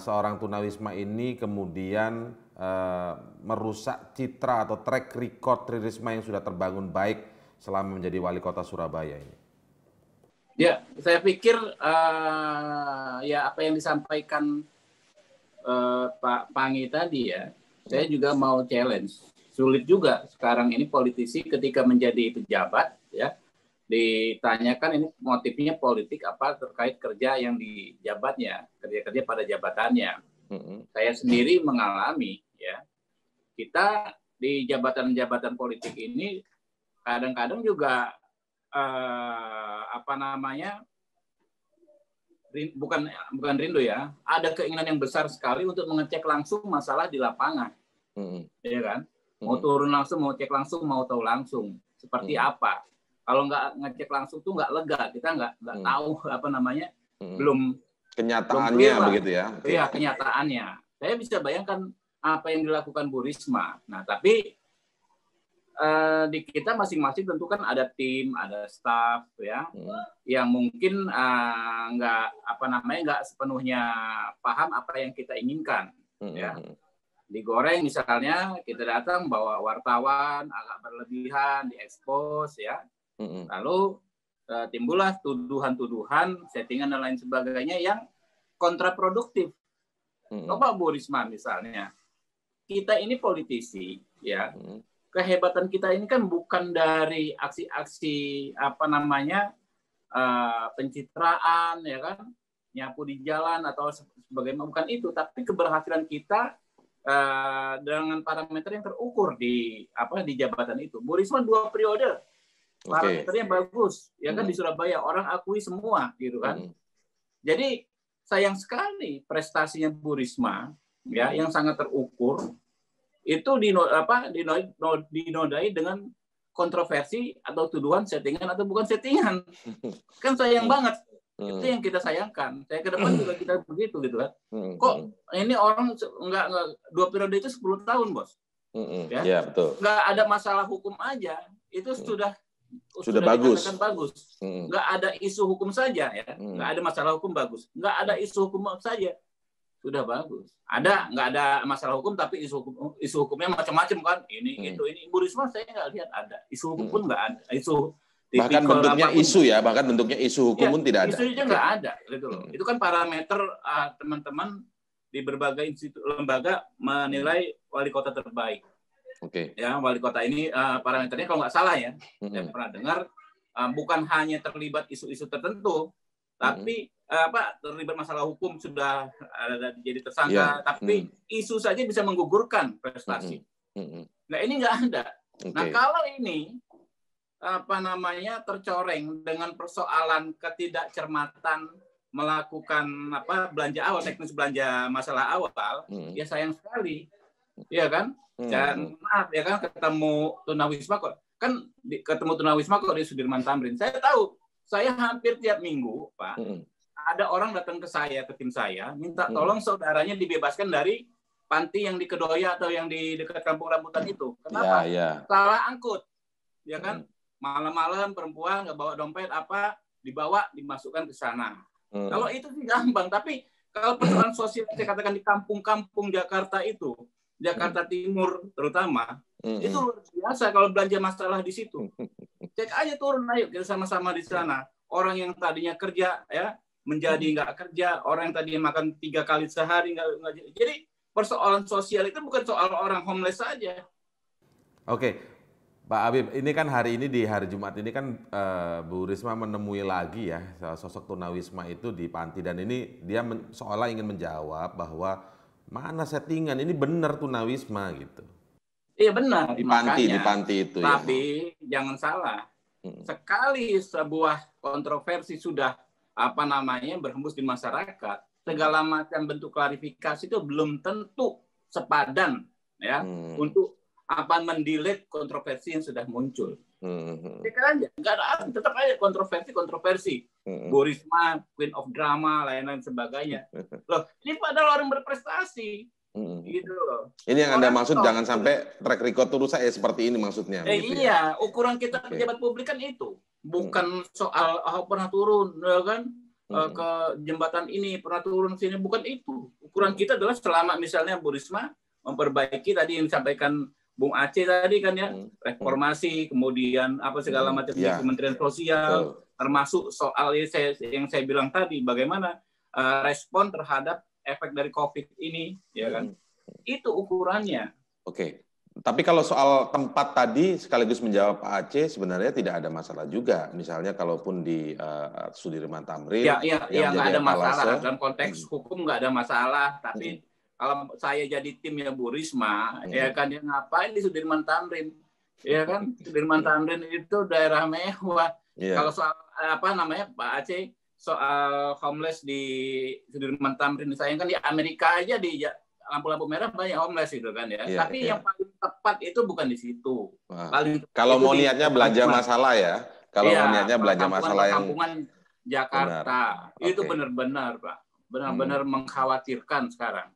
[SPEAKER 3] seorang tunawisma ini kemudian Eh, merusak citra atau track record Tri Risma yang sudah terbangun baik selama menjadi wali kota Surabaya ini?
[SPEAKER 1] Ya, saya pikir uh, ya apa yang disampaikan
[SPEAKER 2] uh, Pak Pangi tadi ya, saya juga mau challenge. Sulit juga sekarang ini politisi ketika menjadi pejabat ya ditanyakan ini motifnya politik apa terkait kerja yang di jabatnya, kerja-kerja pada jabatannya hmm Saya sendiri mengalami ya kita di jabatan-jabatan politik ini kadang-kadang juga eh, apa namanya bukan bukan rindu ya ada keinginan yang besar sekali untuk mengecek langsung masalah di lapangan mm-hmm. ya kan mau mm-hmm. turun langsung mau cek langsung mau tahu langsung seperti mm-hmm. apa kalau nggak ngecek langsung tuh nggak lega kita nggak nggak hmm. tahu (laughs) apa namanya hmm. belum
[SPEAKER 3] kenyataannya begitu ya. Iya,
[SPEAKER 2] kenyataannya. Saya bisa bayangkan apa yang dilakukan Bu Risma. Nah, tapi eh, di kita masing-masing tentu kan ada tim, ada staff ya, hmm. yang mungkin enggak eh, nggak apa namanya nggak sepenuhnya paham apa yang kita inginkan hmm. ya. Hmm, hmm. Digoreng misalnya kita datang bawa wartawan agak berlebihan, diekspos ya. Hmm. hmm. Lalu Eh, timbullah tuduhan-tuduhan, settingan dan lain sebagainya yang kontraproduktif. Hmm. Coba Bu Risma misalnya, kita ini politisi,
[SPEAKER 3] ya. Hmm.
[SPEAKER 2] Kehebatan kita ini kan bukan dari aksi-aksi apa namanya uh, pencitraan, ya kan, nyapu di jalan atau sebagaimana bukan itu, tapi keberhasilan kita uh, dengan parameter yang terukur di apa di jabatan itu. Bu Risma dua periode parameternya okay. bagus ya kan hmm. di Surabaya orang akui semua gitu kan hmm. jadi sayang sekali prestasinya Bu Risma ya hmm. yang sangat terukur itu dino, apa, dinodai, dinodai dengan kontroversi atau tuduhan settingan atau bukan settingan (laughs) kan sayang banget Hmm. Itu yang kita sayangkan. Saya ke depan hmm. juga kita begitu gitu kan. Hmm. Kok ini orang nggak dua periode itu 10 tahun bos.
[SPEAKER 3] Hmm. hmm. Ya? ya betul.
[SPEAKER 2] Nggak ada masalah hukum aja itu hmm. sudah sudah, sudah bagus. bagus. Hmm. Nggak ada isu hukum saja ya, hmm. nggak ada masalah hukum bagus, nggak ada isu hukum saja sudah bagus. Ada nggak ada masalah hukum tapi isu hukum isu hukumnya macam-macam kan ini hmm. itu ini Ibu Risma saya nggak lihat ada
[SPEAKER 3] isu hukum hmm. pun nggak ada isu bahkan bentuknya isu ya bahkan bentuknya isu hukum ya, pun tidak ada. Isunya nggak iya.
[SPEAKER 2] ada gitu loh. Hmm. Itu kan parameter ah, teman-teman uh, di berbagai institusi lembaga menilai wali kota terbaik. Oke. Okay. Ya wali kota ini uh, parameternya kalau nggak salah ya, mm -hmm. saya pernah dengar uh, bukan hanya terlibat isu-isu tertentu, tapi mm -hmm. uh, apa terlibat masalah hukum sudah ada uh, jadi tersangka, yeah. tapi mm -hmm. isu saja bisa menggugurkan prestasi. Mm -hmm. Nah ini nggak ada. Okay. Nah kalau ini apa namanya tercoreng dengan persoalan ketidakcermatan melakukan apa belanja awal teknis belanja masalah awal mm -hmm. ya sayang sekali ya kan? Dan hmm. maaf ya kan ketemu tunawisma kok kan di, ketemu tunawisma kok di Sudirman Tamrin. Saya tahu, saya hampir tiap minggu Pak hmm. ada orang datang ke saya ke tim saya minta hmm. tolong saudaranya dibebaskan dari panti yang di Kedoya atau yang di dekat Kampung Rambutan itu. Kenapa? Ya, ya. Salah angkut, ya kan? Hmm. Malam-malam perempuan nggak bawa dompet apa dibawa dimasukkan ke sana. Hmm. Kalau itu sih gampang, tapi kalau persoalan sosial saya katakan di kampung-kampung Jakarta itu Jakarta hmm. Timur terutama mm -hmm. itu biasa kalau belanja masalah di situ. Cek aja turun ayo kita sama-sama di sana. Orang yang tadinya kerja ya menjadi hmm. nggak kerja, orang yang tadinya makan tiga kali sehari nggak jadi persoalan sosial itu bukan soal orang homeless saja.
[SPEAKER 3] Oke, Pak Abib, ini kan hari ini di hari Jumat ini kan uh, Bu Risma menemui lagi ya sosok tunawisma itu di panti dan ini dia seolah ingin menjawab bahwa mana settingan ini benar tuh nawisma gitu. Iya benar di panti di panti itu. Iya. Tapi
[SPEAKER 2] ya. jangan salah, sekali sebuah kontroversi sudah apa namanya berhembus di masyarakat, segala macam bentuk klarifikasi itu belum tentu sepadan ya hmm. untuk apa mendelete kontroversi yang sudah muncul. Hmm. Jadi iya kan enggak ada tetap aja kontroversi kontroversi Mm-hmm. Queen of Drama, lain-lain sebagainya. (laughs) Loh, ini padahal orang berprestasi. mm Gitu loh. Ini yang orang Anda maksud jangan
[SPEAKER 3] sampai track record terus saya seperti ini maksudnya. Eh, gitu
[SPEAKER 2] iya, ya. ukuran kita okay. pejabat publik kan itu.
[SPEAKER 3] Bukan mm
[SPEAKER 2] soal oh, pernah turun, ya kan? mm ke jembatan ini, pernah turun sini, bukan itu. Ukuran kita adalah selama misalnya Borisma memperbaiki tadi yang disampaikan Bung Aceh tadi kan ya reformasi kemudian apa segala macam ya. kementerian sosial termasuk soal yang saya, bilang tadi bagaimana eh, respon terhadap efek dari covid ini ya kan hmm. itu ukurannya
[SPEAKER 3] oke okay. Tapi kalau soal tempat tadi sekaligus menjawab Pak Aceh sebenarnya tidak ada masalah juga. Misalnya kalaupun di uh, Sudirman Tamrin ya, ya, ya yang ya, ada masalah palase.
[SPEAKER 2] dalam konteks hmm. hukum nggak ada masalah. Tapi hmm. kalau saya jadi timnya Bu Risma hmm. ya kan yang ngapain di Sudirman Tamrin? Ya kan Sudirman hmm. Tamrin itu daerah mewah. Yeah. Kalau soal Eh, apa namanya Pak Aceh soal homeless di Sudirman Tamrin sayang kan di Amerika aja di lampu-lampu merah banyak homeless gitu kan ya. Yeah, Tapi yeah. yang paling tepat itu bukan di situ.
[SPEAKER 3] Paling kalau mau niatnya belanja masalah ya. Kalau yeah, mau niatnya belanja masalah yang
[SPEAKER 2] Jakarta benar. itu okay. benar-benar Pak. Benar-benar hmm. mengkhawatirkan sekarang.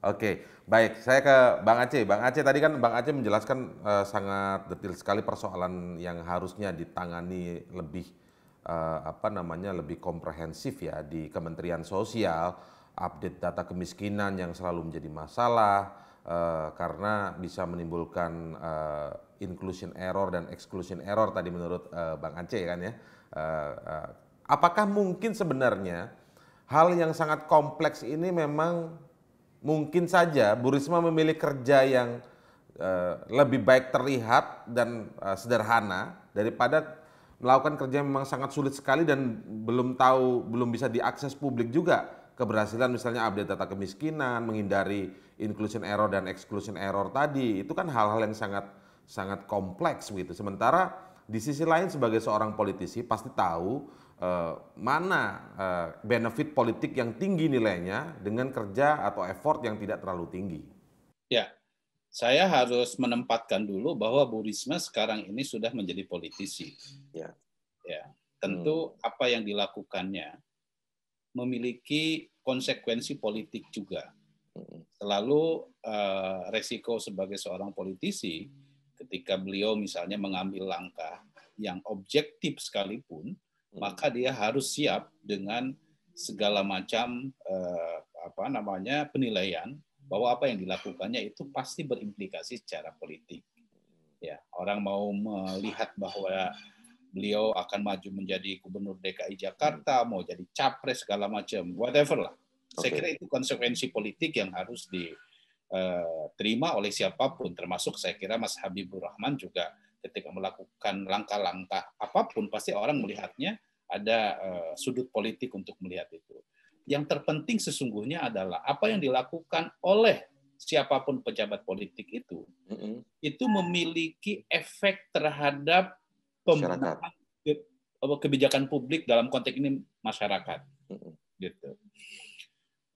[SPEAKER 3] Oke, baik. Saya ke Bang Aceh. Bang Aceh tadi kan Bang Aceh menjelaskan uh, sangat detail sekali persoalan yang harusnya ditangani lebih uh, apa namanya lebih komprehensif ya di Kementerian Sosial, update data kemiskinan yang selalu menjadi masalah uh, karena bisa menimbulkan uh, inclusion error dan exclusion error tadi menurut uh, Bang Aceh kan ya. Uh, uh, apakah mungkin sebenarnya hal yang sangat kompleks ini memang mungkin saja Bu Risma memilih kerja yang lebih baik terlihat dan sederhana daripada melakukan kerja yang memang sangat sulit sekali dan belum tahu belum bisa diakses publik juga keberhasilan misalnya update data kemiskinan, menghindari inclusion error dan exclusion error tadi itu kan hal-hal yang sangat sangat kompleks begitu. Sementara di sisi lain sebagai seorang politisi pasti tahu eh, mana eh, benefit politik yang tinggi nilainya dengan kerja atau effort yang tidak terlalu tinggi.
[SPEAKER 2] Ya, saya harus menempatkan dulu bahwa Bu Risma sekarang ini sudah menjadi politisi. Ya. ya. Tentu hmm. apa yang dilakukannya memiliki konsekuensi politik juga. Hmm. Selalu uh, resiko sebagai seorang politisi ketika beliau misalnya mengambil langkah yang objektif sekalipun, hmm. maka dia harus siap dengan segala macam uh, apa namanya penilaian bahwa apa yang dilakukannya itu pasti berimplikasi secara politik. Ya, orang mau melihat bahwa beliau akan maju menjadi gubernur DKI Jakarta, mau jadi capres segala macam, whatever lah. Okay. Saya kira itu konsekuensi politik yang harus diterima eh, oleh siapapun, termasuk saya kira Mas Habibur Rahman juga ketika melakukan langkah-langkah apapun pasti orang melihatnya ada eh, sudut politik untuk melihat itu yang terpenting sesungguhnya adalah apa yang dilakukan oleh siapapun pejabat politik itu, mm -hmm. itu memiliki efek terhadap pembenahan kebijakan publik dalam konteks ini masyarakat. Mm -hmm. Gitu.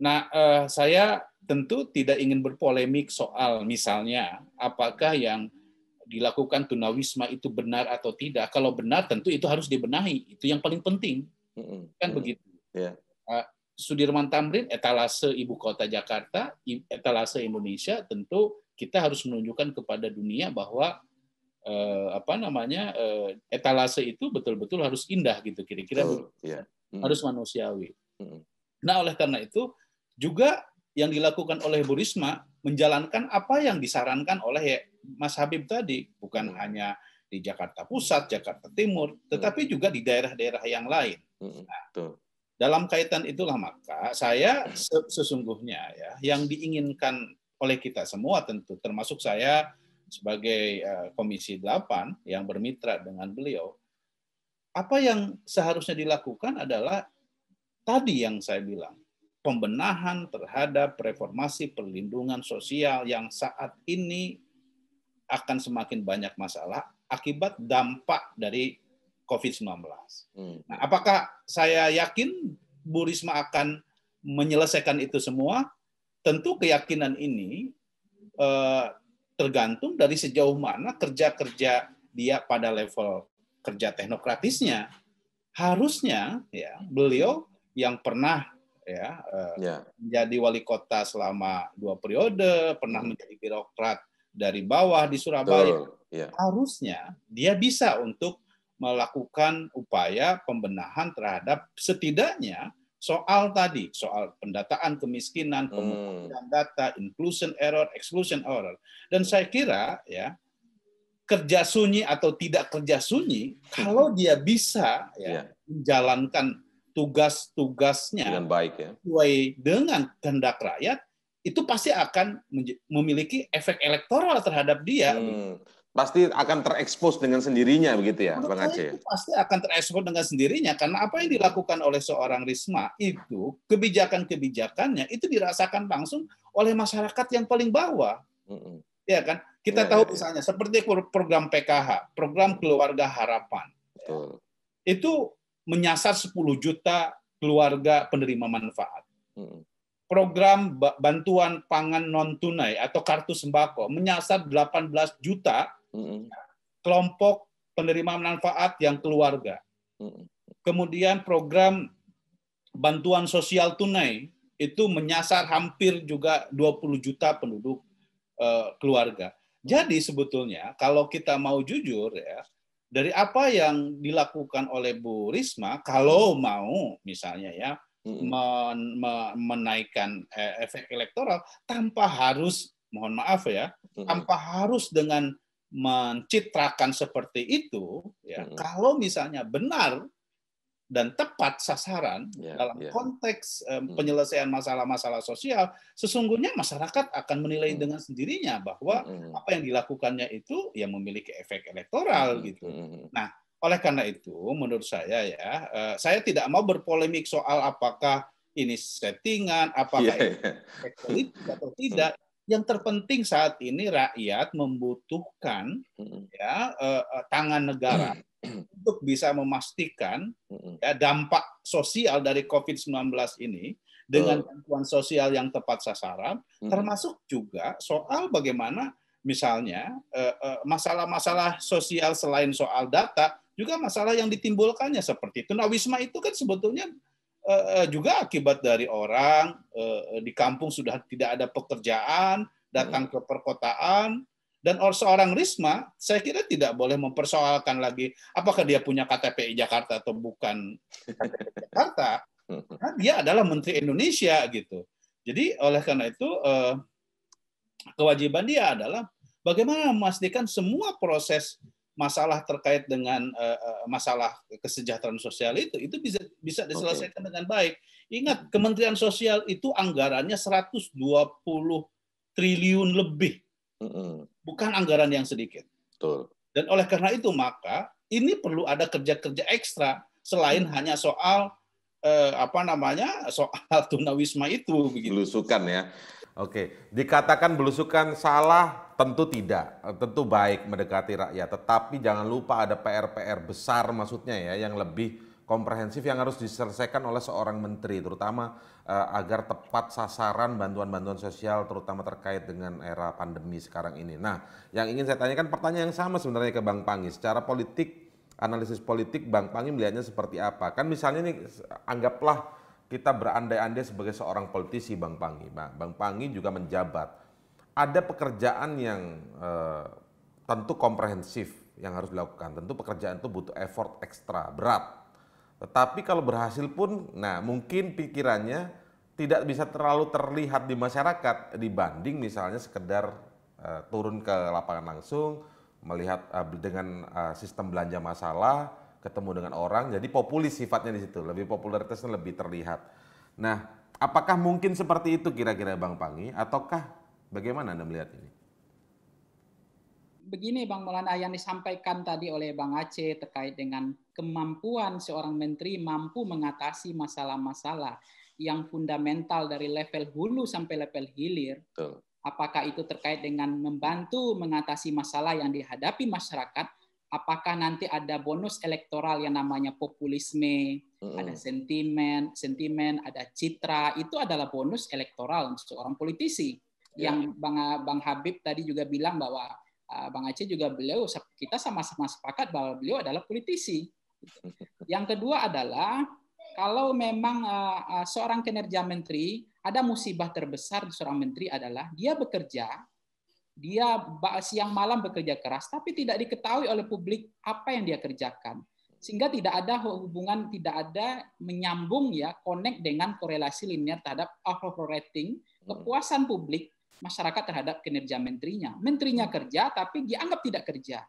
[SPEAKER 2] Nah, eh, saya tentu tidak ingin berpolemik soal misalnya apakah yang dilakukan tunawisma itu benar atau tidak. Kalau benar tentu itu harus dibenahi. Itu yang paling penting. Mm -hmm. Kan mm -hmm. begitu. Yeah. Ya. Sudirman Tamrin etalase ibu kota Jakarta, etalase Indonesia tentu kita harus menunjukkan kepada dunia bahwa eh, apa namanya eh, etalase itu betul-betul harus indah gitu kira-kira oh,
[SPEAKER 3] yeah. mm. harus
[SPEAKER 2] manusiawi. Mm. Nah oleh karena itu juga yang dilakukan oleh Burisma menjalankan apa yang disarankan oleh Mas Habib tadi bukan mm. hanya di Jakarta Pusat, Jakarta Timur, hmm. tetapi juga di daerah-daerah yang lain. Nah, dalam kaitan itulah maka saya sesungguhnya ya yang diinginkan oleh kita semua tentu termasuk saya sebagai eh, komisi 8 yang bermitra dengan beliau apa yang seharusnya dilakukan adalah tadi yang saya bilang pembenahan terhadap reformasi perlindungan sosial yang saat ini akan semakin banyak masalah akibat dampak dari COVID-19. Hmm. Nah, apakah saya yakin Bu Risma akan menyelesaikan itu semua? Tentu keyakinan ini eh, tergantung dari sejauh mana kerja-kerja dia pada level kerja teknokratisnya. Harusnya ya beliau yang pernah ya, eh, ya. menjadi wali kota selama dua periode, pernah hmm. menjadi birokrat dari bawah di Surabaya. Ya. Harusnya dia bisa untuk melakukan upaya pembenahan terhadap setidaknya soal tadi, soal pendataan kemiskinan, hmm. pemukulan data, inclusion error, exclusion error. Dan saya kira ya kerja sunyi atau tidak kerja sunyi, hmm. kalau dia bisa ya, ya. menjalankan tugas-tugasnya dengan baik ya, sesuai dengan kehendak rakyat, itu pasti akan memiliki efek elektoral terhadap dia. Hmm.
[SPEAKER 3] Gitu pasti akan terekspos dengan sendirinya begitu ya, Bang Aceh?
[SPEAKER 2] Pasti akan terekspos dengan sendirinya karena apa yang dilakukan oleh seorang Risma itu kebijakan-kebijakannya itu dirasakan langsung oleh masyarakat yang paling bawah. Mm -hmm. Ya kan? Kita yeah, tahu yeah, iya. misalnya yeah. seperti program PKH, program Keluarga Harapan. Betul. Itu menyasar 10 juta keluarga penerima manfaat. Mm -hmm program bantuan pangan non tunai atau kartu sembako menyasar 18 juta kelompok penerima manfaat yang keluarga. Kemudian program bantuan sosial tunai itu menyasar hampir juga 20 juta penduduk eh, keluarga. Jadi sebetulnya kalau kita mau jujur ya, dari apa yang dilakukan oleh Bu Risma kalau mau misalnya ya men men, menaikkan eh, efek elektoral tanpa harus mohon maaf ya tanpa harus dengan mencitrakan seperti itu, ya, hmm. kalau misalnya benar dan tepat sasaran yeah, dalam yeah. konteks um, penyelesaian masalah-masalah sosial, sesungguhnya masyarakat akan menilai mm. dengan sendirinya bahwa mm. apa yang dilakukannya itu yang memiliki efek elektoral mm. gitu. Hmm, hmm. Nah, oleh karena itu menurut saya ya, uh, saya tidak mau berpolemik soal apakah ini settingan, apakah yeah, iya, iya. yeah. politik atau tidak yang terpenting saat ini rakyat membutuhkan hmm. ya eh, eh, tangan negara hmm. untuk bisa memastikan hmm. ya, dampak sosial dari COVID-19 ini dengan bantuan sosial yang tepat sasaran, termasuk juga soal bagaimana misalnya eh, masalah-masalah sosial selain soal data juga masalah yang ditimbulkannya seperti itu. Nah, Wisma itu kan sebetulnya Eh, eh, juga akibat dari orang eh, di kampung sudah tidak ada pekerjaan, datang ke perkotaan, dan seorang Risma, saya kira tidak boleh mempersoalkan lagi apakah dia punya KTP Jakarta atau bukan Jakarta. Nah, dia adalah Menteri Indonesia gitu. Jadi oleh karena itu kewajiban dia adalah bagaimana memastikan semua proses masalah terkait dengan uh, masalah kesejahteraan sosial itu itu bisa bisa diselesaikan okay. dengan baik. Ingat Kementerian Sosial itu anggarannya 120 triliun lebih. Bukan anggaran yang sedikit. Betul. Dan oleh karena itu maka ini perlu ada kerja-kerja ekstra selain
[SPEAKER 3] hmm hanya soal eh, apa namanya soal (laughs) tunawisma itu begitu. Belusukan ya. Oke, dikatakan belusukan salah Tentu tidak, eh, tentu baik mendekati rakyat, tetapi jangan lupa ada PR-PR besar maksudnya ya yang lebih komprehensif yang harus diselesaikan oleh seorang menteri terutama uh, agar tepat sasaran bantuan-bantuan sosial terutama terkait dengan era pandemi sekarang ini. Nah, yang ingin saya tanyakan pertanyaan yang sama sebenarnya ke Bang Pangi. Secara politik, analisis politik Bang Pangi melihatnya seperti apa? Kan misalnya ini anggaplah kita berandai-andai sebagai seorang politisi Bang Pangi. Nah, Bang Pangi juga menjabat ada pekerjaan yang eh, tentu komprehensif yang harus dilakukan. Tentu pekerjaan itu butuh effort ekstra, berat. Tetapi kalau berhasil pun, nah mungkin pikirannya tidak bisa terlalu terlihat di masyarakat dibanding misalnya sekedar uh, turun ke lapangan langsung, melihat uh, dengan uh, sistem belanja masalah, ketemu dengan orang, jadi populis sifatnya di situ, lebih popularitasnya lebih terlihat. Nah, apakah mungkin seperti itu kira-kira Bang Pangi, ataukah Bagaimana Anda melihat ini?
[SPEAKER 1] Begini Bang Maulana yang disampaikan tadi oleh Bang Aceh terkait dengan kemampuan seorang menteri mampu mengatasi masalah-masalah yang fundamental dari level hulu sampai level hilir. Betul. Apakah itu terkait dengan membantu mengatasi masalah yang dihadapi masyarakat? Apakah nanti ada bonus elektoral yang namanya populisme, mm ada sentimen, sentimen, ada citra, itu adalah bonus elektoral untuk seorang politisi yang iya. Bang Bang Habib tadi juga bilang bahwa eh, Bang Aceh juga beliau kita sama-sama sepakat bahwa beliau adalah politisi. (laughs) Yang kedua adalah kalau memang eh, eh, seorang kinerja menteri ada musibah terbesar di seorang menteri adalah dia bekerja dia siang malam bekerja keras tapi tidak diketahui oleh publik apa yang dia kerjakan sehingga tidak ada hubungan tidak ada menyambung ya connect dengan korelasi linear terhadap approval rating hmm. kepuasan publik masyarakat terhadap kinerja menterinya. Menterinya hmm. kerja tapi dianggap tidak kerja.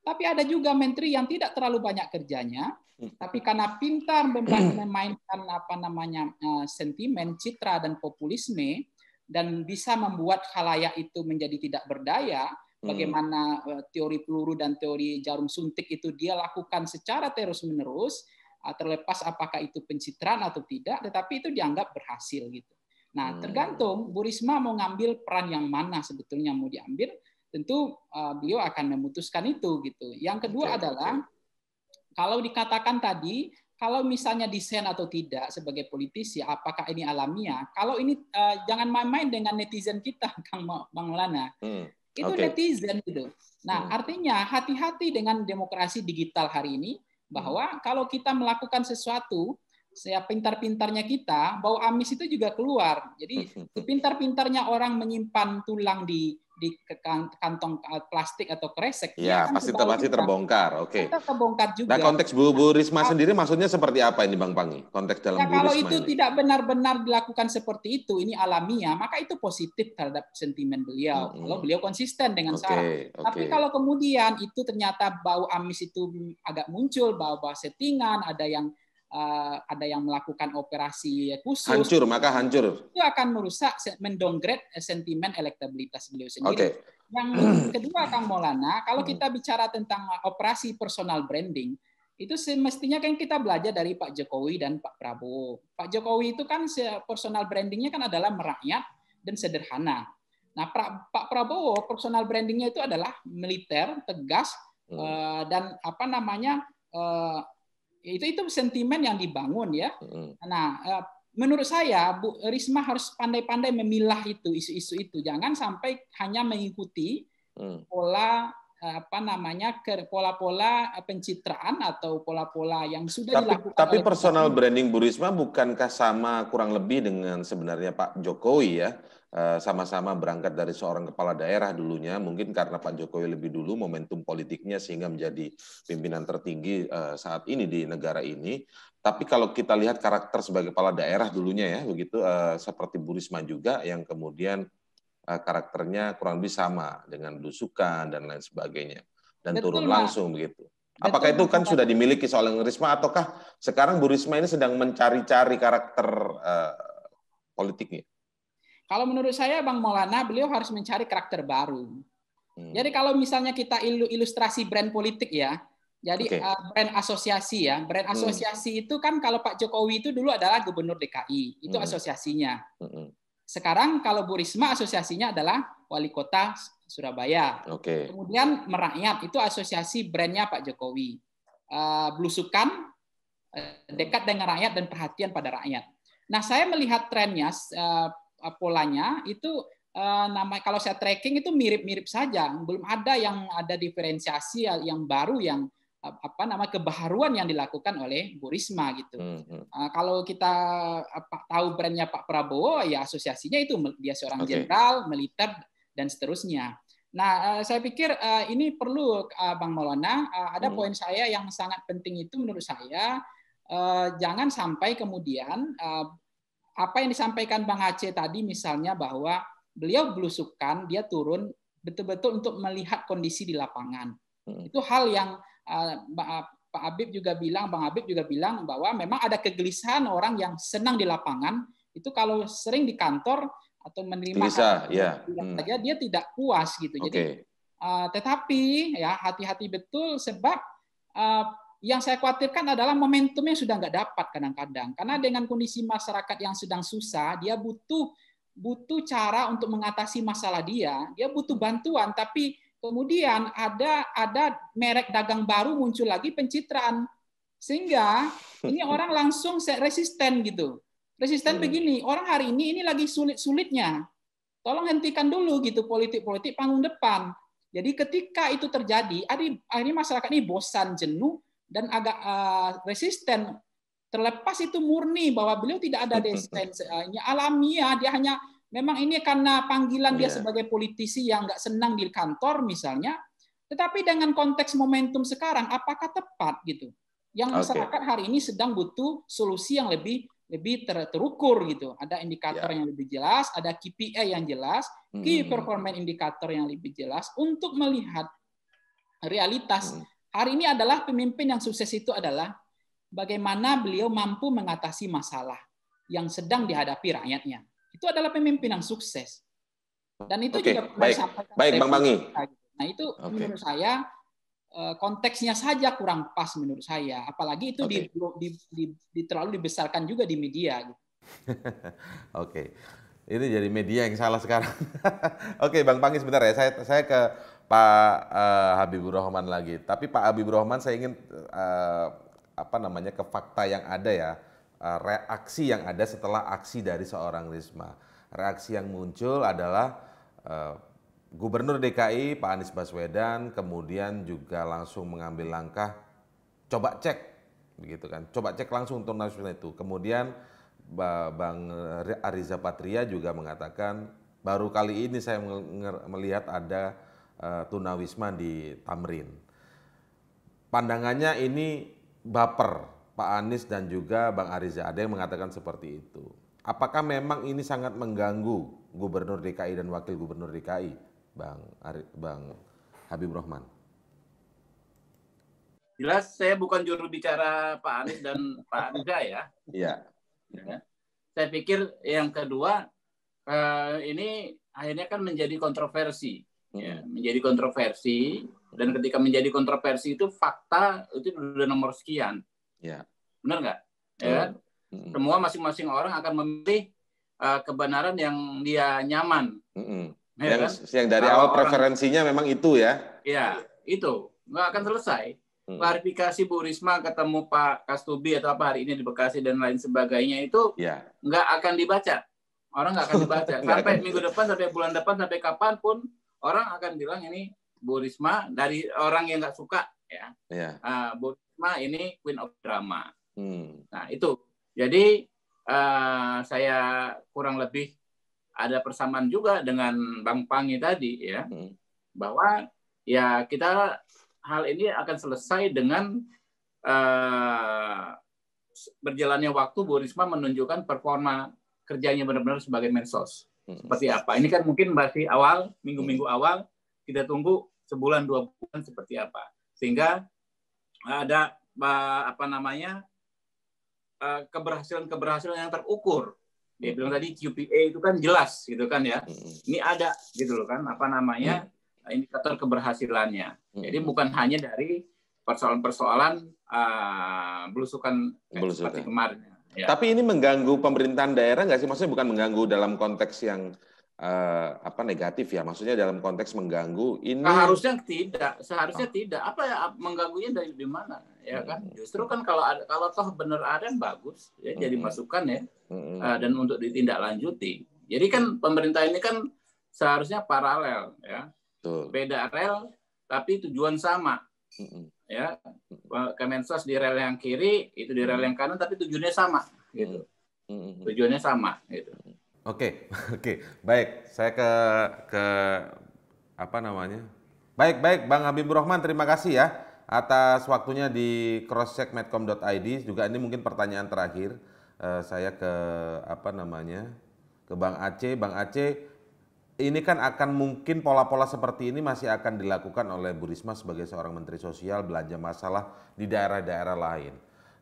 [SPEAKER 1] Tapi ada juga menteri yang tidak terlalu banyak kerjanya, hmm. tapi karena pintar (clears throat) memainkan apa namanya eh, sentimen, citra dan populisme dan bisa membuat halayak itu menjadi tidak berdaya, hmm. bagaimana eh, teori peluru dan teori jarum suntik itu dia lakukan secara terus-menerus eh, terlepas apakah itu pencitraan atau tidak, tetapi itu dianggap berhasil gitu. Nah, hmm. tergantung Bu Risma mau ngambil peran yang mana sebetulnya mau diambil, tentu uh, beliau akan memutuskan itu gitu. Yang kedua okay, adalah kalau dikatakan tadi kalau misalnya desain atau tidak sebagai politisi, apakah ini alamiah? Kalau ini uh, jangan main-main dengan netizen kita, (laughs) Kang Bang Lana.
[SPEAKER 3] Hmm. Itu okay.
[SPEAKER 1] netizen gitu. Nah, hmm. artinya hati-hati dengan demokrasi digital hari ini bahwa hmm. kalau kita melakukan sesuatu saya pintar-pintarnya kita, bau amis itu juga keluar. Jadi pintar-pintarnya orang menyimpan tulang di di kan, kantong eh, plastik atau kresek. Iya, pasti, ter, pasti
[SPEAKER 3] terbongkar. Oke. Okay.
[SPEAKER 1] Terbongkar juga. Nah, konteks
[SPEAKER 3] Bu, Bu Risma sendiri maksudnya seperti apa ini Bang Pangi? Konteks dalam ya, Bu kalau itu ini.
[SPEAKER 1] tidak benar-benar dilakukan seperti itu, ini alamiah, maka itu positif terhadap sentimen beliau. Hmm. Kalau beliau konsisten dengan okay. Okay. Tapi kalau kemudian itu ternyata bau amis itu agak muncul, bau-bau settingan, ada yang uh, ada yang melakukan operasi khusus. Hancur,
[SPEAKER 3] maka hancur.
[SPEAKER 1] Itu akan merusak, mendowngrade eh, sentimen elektabilitas beliau sendiri. Okay. Yang (clears throat) kedua, Kang Molana, kalau hmm. kita bicara tentang eh, operasi personal branding, itu semestinya kan kita belajar dari Pak Jokowi dan Pak Prabowo. Pak Jokowi itu kan personal brandingnya kan adalah merakyat dan sederhana. Nah Pak Prabowo personal brandingnya itu adalah militer, tegas hmm. dan apa namanya itu itu sentimen yang dibangun ya. Nah, eh, menurut saya Bu Risma harus pandai-pandai memilah itu isu-isu itu. Jangan sampai hanya mengikuti mm. pola eh, apa namanya pola-pola eh, pencitraan atau pola-pola yang sudah tapi, dilakukan. Tapi
[SPEAKER 3] personal branding Bu Risma bukankah sama kurang lebih dengan sebenarnya Pak Jokowi ya? Eh, sama-sama berangkat dari seorang kepala daerah dulunya, mungkin karena Pak Jokowi lebih dulu momentum politiknya sehingga menjadi pimpinan tertinggi eh, saat ini di negara ini. Tapi kalau kita lihat karakter sebagai kepala daerah dulunya ya, begitu eh, seperti Bu Risma juga yang kemudian karakternya kurang lebih sama dengan belusukan dan lain sebagainya dan Betul, turun Pak. langsung begitu. Apakah Betul, itu kan Pak. sudah dimiliki oleh Risma ataukah sekarang Bu Risma ini sedang mencari-cari karakter uh, politiknya?
[SPEAKER 1] Kalau menurut saya Bang Maulana, beliau harus mencari karakter baru. Hmm. Jadi kalau misalnya kita ilustrasi brand politik ya, jadi okay. uh, eh, brand asosiasi ya, brand hmm. asosiasi hmm. itu kan kalau Pak Jokowi itu dulu adalah Gubernur DKI, itu hmm. asosiasinya. Hmm. Sekarang kalau Bu Risma asosiasinya adalah Wali Kota Surabaya. Okay. Kemudian merakyat itu asosiasi brandnya Pak Jokowi. Uh, belusukan eh, dekat dengan rakyat dan perhatian pada rakyat. Nah, saya melihat trennya Eh, polanya itu eh, nama kalau saya tracking itu mirip-mirip saja, belum ada yang ada diferensiasi ya, yang baru yang eh, apa nama kebaharuan yang dilakukan oleh Bu Risma gitu. Uh, kalau kita apa, tahu brandnya Pak Prabowo, ya asosiasinya itu dia seorang jenderal, okay. militer dan seterusnya. Nah, uh, saya pikir uh, ini perlu uh, Bang Maulana. Uh, ada hmm. poin saya yang sangat penting itu menurut saya uh, jangan sampai kemudian uh, apa yang disampaikan Bang Aceh tadi misalnya bahwa beliau belusukan, dia turun betul-betul untuk melihat kondisi di lapangan. Hmm. Itu hal yang uh, Pak Abib juga bilang, Bang Abib juga bilang bahwa memang ada kegelisahan orang yang senang di lapangan itu kalau sering di kantor atau menerima Gelisah,
[SPEAKER 3] ya. Hmm. saja
[SPEAKER 1] dia tidak puas gitu. Okay. Jadi uh, tetapi ya hati-hati betul sebab uh, yang saya khawatirkan adalah momentumnya sudah nggak dapat kadang-kadang. Karena dengan kondisi masyarakat yang sedang susah, dia butuh butuh cara untuk mengatasi masalah dia. Dia butuh bantuan, tapi kemudian ada ada merek dagang baru muncul lagi pencitraan sehingga ini (laughs) orang langsung resisten gitu. Resisten hmm. begini, orang hari ini ini lagi sulit-sulitnya. Tolong hentikan dulu gitu politik-politik panggung depan. Jadi ketika itu terjadi, akhirnya masyarakat ini bosan jenuh, dan agak uh, resisten terlepas itu murni bahwa beliau tidak ada desain (laughs) alamiah dia hanya memang ini karena panggilan yeah. dia iya. sebagai politisi yang nggak senang di kantor misalnya tetapi dengan konteks momentum sekarang apakah tepat gitu yang masyarakat okay. hari ini sedang butuh solusi yang lebih lebih ter, terukur gitu ada indikator yeah. yang lebih jelas ada KPI yang jelas hmm. key performance indikator yang lebih jelas untuk melihat realitas hmm hari ini adalah pemimpin yang sukses itu adalah bagaimana beliau mampu mengatasi masalah yang sedang dihadapi rakyatnya. Itu adalah pemimpin yang sukses.
[SPEAKER 2] Dan itu okay, juga perlu baik, disampaikan baik, Bang Bangi. Gitu.
[SPEAKER 1] Nah, itu okay. menurut saya eh, konteksnya saja kurang pas menurut saya, apalagi itu okay. di, di, di, terlalu dibesarkan juga di media gitu.
[SPEAKER 3] (laughs) Oke. okay. Ini jadi media yang salah sekarang. (laughs) Oke, okay, Bang Pangi sebentar ya. Saya saya ke Pak uh, Habibur Rahman lagi. Tapi Pak Habibur Rahman saya ingin uh, apa namanya ke fakta yang ada ya, uh, reaksi yang ada setelah aksi dari seorang Risma. Reaksi yang muncul adalah uh, Gubernur DKI Pak Anies Baswedan kemudian juga langsung mengambil langkah coba cek begitu kan. Coba cek langsung untuk nasional itu. Kemudian Bang Ariza Patria juga mengatakan baru kali ini saya melihat ada uh, eh, tunawisma di Tamrin. Pandangannya ini baper Pak Anies dan juga Bang Ariza ada yang mengatakan seperti itu. Apakah memang ini sangat mengganggu Gubernur DKI dan Wakil Gubernur DKI, Bang Ari, Bang Habib Rohman?
[SPEAKER 2] Jelas saya bukan juru bicara Pak Anies dan Pak Ariza ya. Iya. Yeah. Saya pikir yang kedua eh, ini akhirnya kan menjadi kontroversi ya, menjadi kontroversi dan ketika menjadi kontroversi itu fakta itu sudah nomor sekian ya. benar nggak ya Ya. hmm semua masing-masing orang akan memilih uh, kebenaran yang dia nyaman
[SPEAKER 3] hmm ya yang, kan? yang dari awal awal orang, preferensinya memang itu ya
[SPEAKER 2] ya itu nggak akan selesai klarifikasi Bu Risma ketemu Pak Kastubi atau apa hari ini di Bekasi dan lain sebagainya itu ya. nggak akan dibaca orang nggak akan dibaca (laughs) sampai minggu depan sampai bulan depan sampai kapanpun orang akan bilang ini Bu Risma dari orang yang nggak suka ya. Yeah. Iya. Uh, Bu Risma ini Queen of Drama. Hmm. Nah itu. Jadi uh, saya kurang lebih ada persamaan juga dengan Bang Pangi tadi ya, hmm. bahwa ya kita hal ini akan selesai dengan uh, berjalannya waktu Bu Risma menunjukkan performa kerjanya benar-benar sebagai mensos seperti apa. Ini kan mungkin masih awal, minggu-minggu hmm. awal, kita tunggu sebulan dua bulan seperti apa. Sehingga ada eh, apa namanya eh, keberhasilan-keberhasilan yang terukur. Dia bilang tadi QPA itu kan jelas gitu kan ya. Hmm. Ini ada gitu loh kan apa namanya hmm. indikator keberhasilannya. Jadi
[SPEAKER 3] bukan hanya dari persoalan-persoalan uh, belusukan, belusukan. seperti kemarin Ya. Tapi ini mengganggu pemerintahan daerah nggak sih? Maksudnya bukan mengganggu dalam konteks yang uh, apa negatif ya? Maksudnya dalam konteks mengganggu ini. Seharusnya
[SPEAKER 2] tidak. Seharusnya ah. tidak. Apa ya mengganggunya dari di mana? Ya hmm. kan. Justru kan kalau ada, kalau toh benar ada yang bagus ya hmm. jadi masukan ya hmm. uh, dan untuk ditindaklanjuti. Jadi kan pemerintah ini kan seharusnya paralel ya. Tuh. Beda rel tapi tujuan sama. Hmm ya eh, Kemensos di rel yang kiri itu di rel yang kanan tapi tujuannya sama
[SPEAKER 3] gitu tujuannya sama gitu oke (laughs) oke baik saya ke ke apa namanya baik baik Bang Habibur Rahman terima kasih ya atas waktunya di crosscheckmedcom.id juga ini mungkin pertanyaan terakhir eh, saya ke apa namanya ke Bang Aceh Bang Aceh ini kan akan mungkin pola-pola seperti ini masih akan dilakukan oleh Bu Risma sebagai seorang Menteri Sosial belanja masalah di daerah-daerah lain.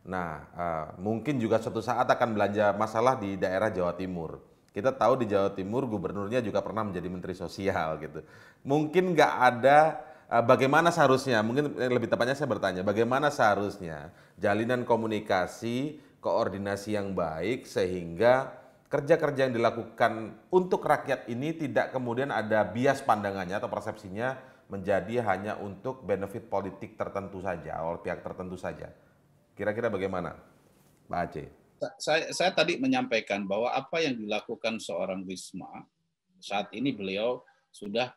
[SPEAKER 3] Nah, uh, mungkin juga suatu saat akan belanja masalah di daerah Jawa Timur. Kita tahu di Jawa Timur gubernurnya juga pernah menjadi Menteri Sosial gitu. Mungkin nggak ada uh, bagaimana seharusnya, mungkin eh, lebih tepatnya saya bertanya, bagaimana seharusnya jalinan komunikasi, koordinasi yang baik sehingga kerja-kerja yang dilakukan untuk rakyat ini tidak kemudian ada bias pandangannya atau persepsinya menjadi hanya untuk benefit politik tertentu saja oleh pihak tertentu saja. Kira-kira bagaimana, Pak Aceh? Saya, saya tadi menyampaikan bahwa apa yang dilakukan seorang Wisma
[SPEAKER 2] saat ini beliau sudah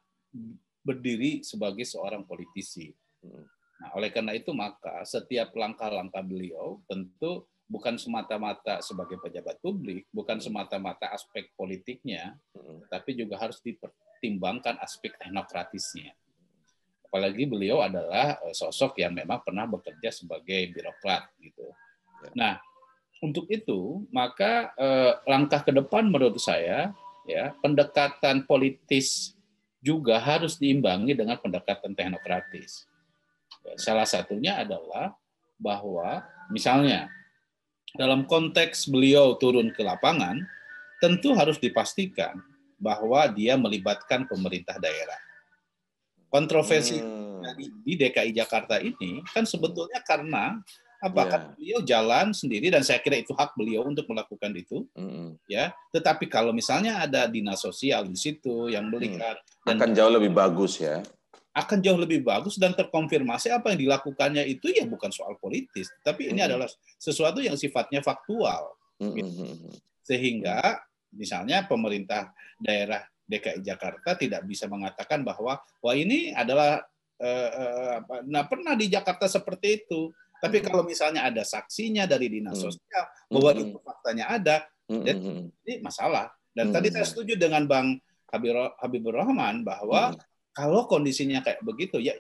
[SPEAKER 2] berdiri sebagai seorang politisi. Hmm. Nah, oleh karena itu maka setiap langkah-langkah beliau tentu bukan semata-mata sebagai pejabat publik, bukan hmm. semata-mata aspek politiknya, hmm. tapi juga harus dipertimbangkan aspek teknokratisnya. Apalagi beliau adalah eh, sosok yang memang pernah bekerja sebagai birokrat gitu. Ya. Nah, untuk itu maka eh, langkah ke depan menurut saya ya pendekatan politis juga harus diimbangi dengan pendekatan teknokratis. Salah satunya adalah bahwa misalnya dalam konteks beliau turun ke lapangan, tentu harus dipastikan bahwa dia melibatkan pemerintah daerah. Kontroversi hmm. di DKI Jakarta ini kan sebetulnya karena apakah ya. yeah. beliau jalan sendiri dan saya kira itu hak beliau untuk melakukan itu, mm. ya. Tetapi kalau misalnya ada dinas sosial di situ yang melihat
[SPEAKER 3] mm. akan dan, jauh lebih bagus ya
[SPEAKER 2] akan jauh lebih bagus dan terkonfirmasi apa yang dilakukannya itu ya bukan soal politis, tapi ini adalah sesuatu yang sifatnya faktual. Sehingga misalnya pemerintah daerah DKI Jakarta tidak bisa mengatakan bahwa wah ini adalah nah pernah di Jakarta seperti itu. Tapi kalau misalnya ada saksinya dari dinas sosial bahwa itu faktanya ada, jadi ini masalah. Dan tadi saya setuju dengan Bang Habibur Rahman bahwa kalau kondisinya kayak begitu ya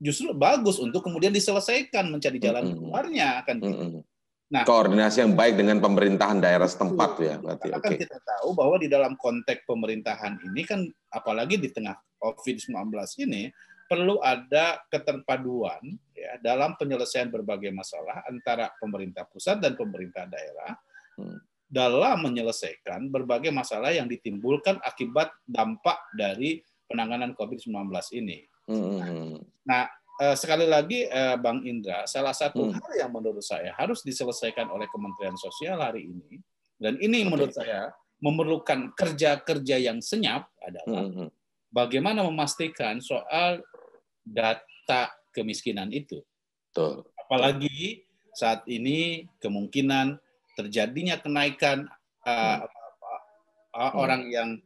[SPEAKER 2] justru bagus untuk kemudian diselesaikan mencari jalan keluarnya
[SPEAKER 3] kan Mm -hmm. Nah, koordinasi yang baik dengan pemerintahan daerah setempat itu, ya berarti. okay. Kan kita
[SPEAKER 2] tahu bahwa di dalam konteks pemerintahan ini kan apalagi di tengah Covid-19 ini perlu ada keterpaduan ya dalam penyelesaian berbagai masalah antara pemerintah pusat dan pemerintah daerah hmm. dalam menyelesaikan berbagai masalah yang ditimbulkan akibat dampak dari penanganan COVID-19 ini. Hmm. Nah, eh, sekali lagi eh, Bang Indra, salah satu hmm. hal yang menurut saya harus diselesaikan oleh Kementerian Sosial hari ini dan ini okay. menurut saya memerlukan kerja-kerja yang senyap adalah hmm. bagaimana memastikan soal data kemiskinan itu. Betul. Apalagi saat ini kemungkinan terjadinya kenaikan uh, hmm. orang yang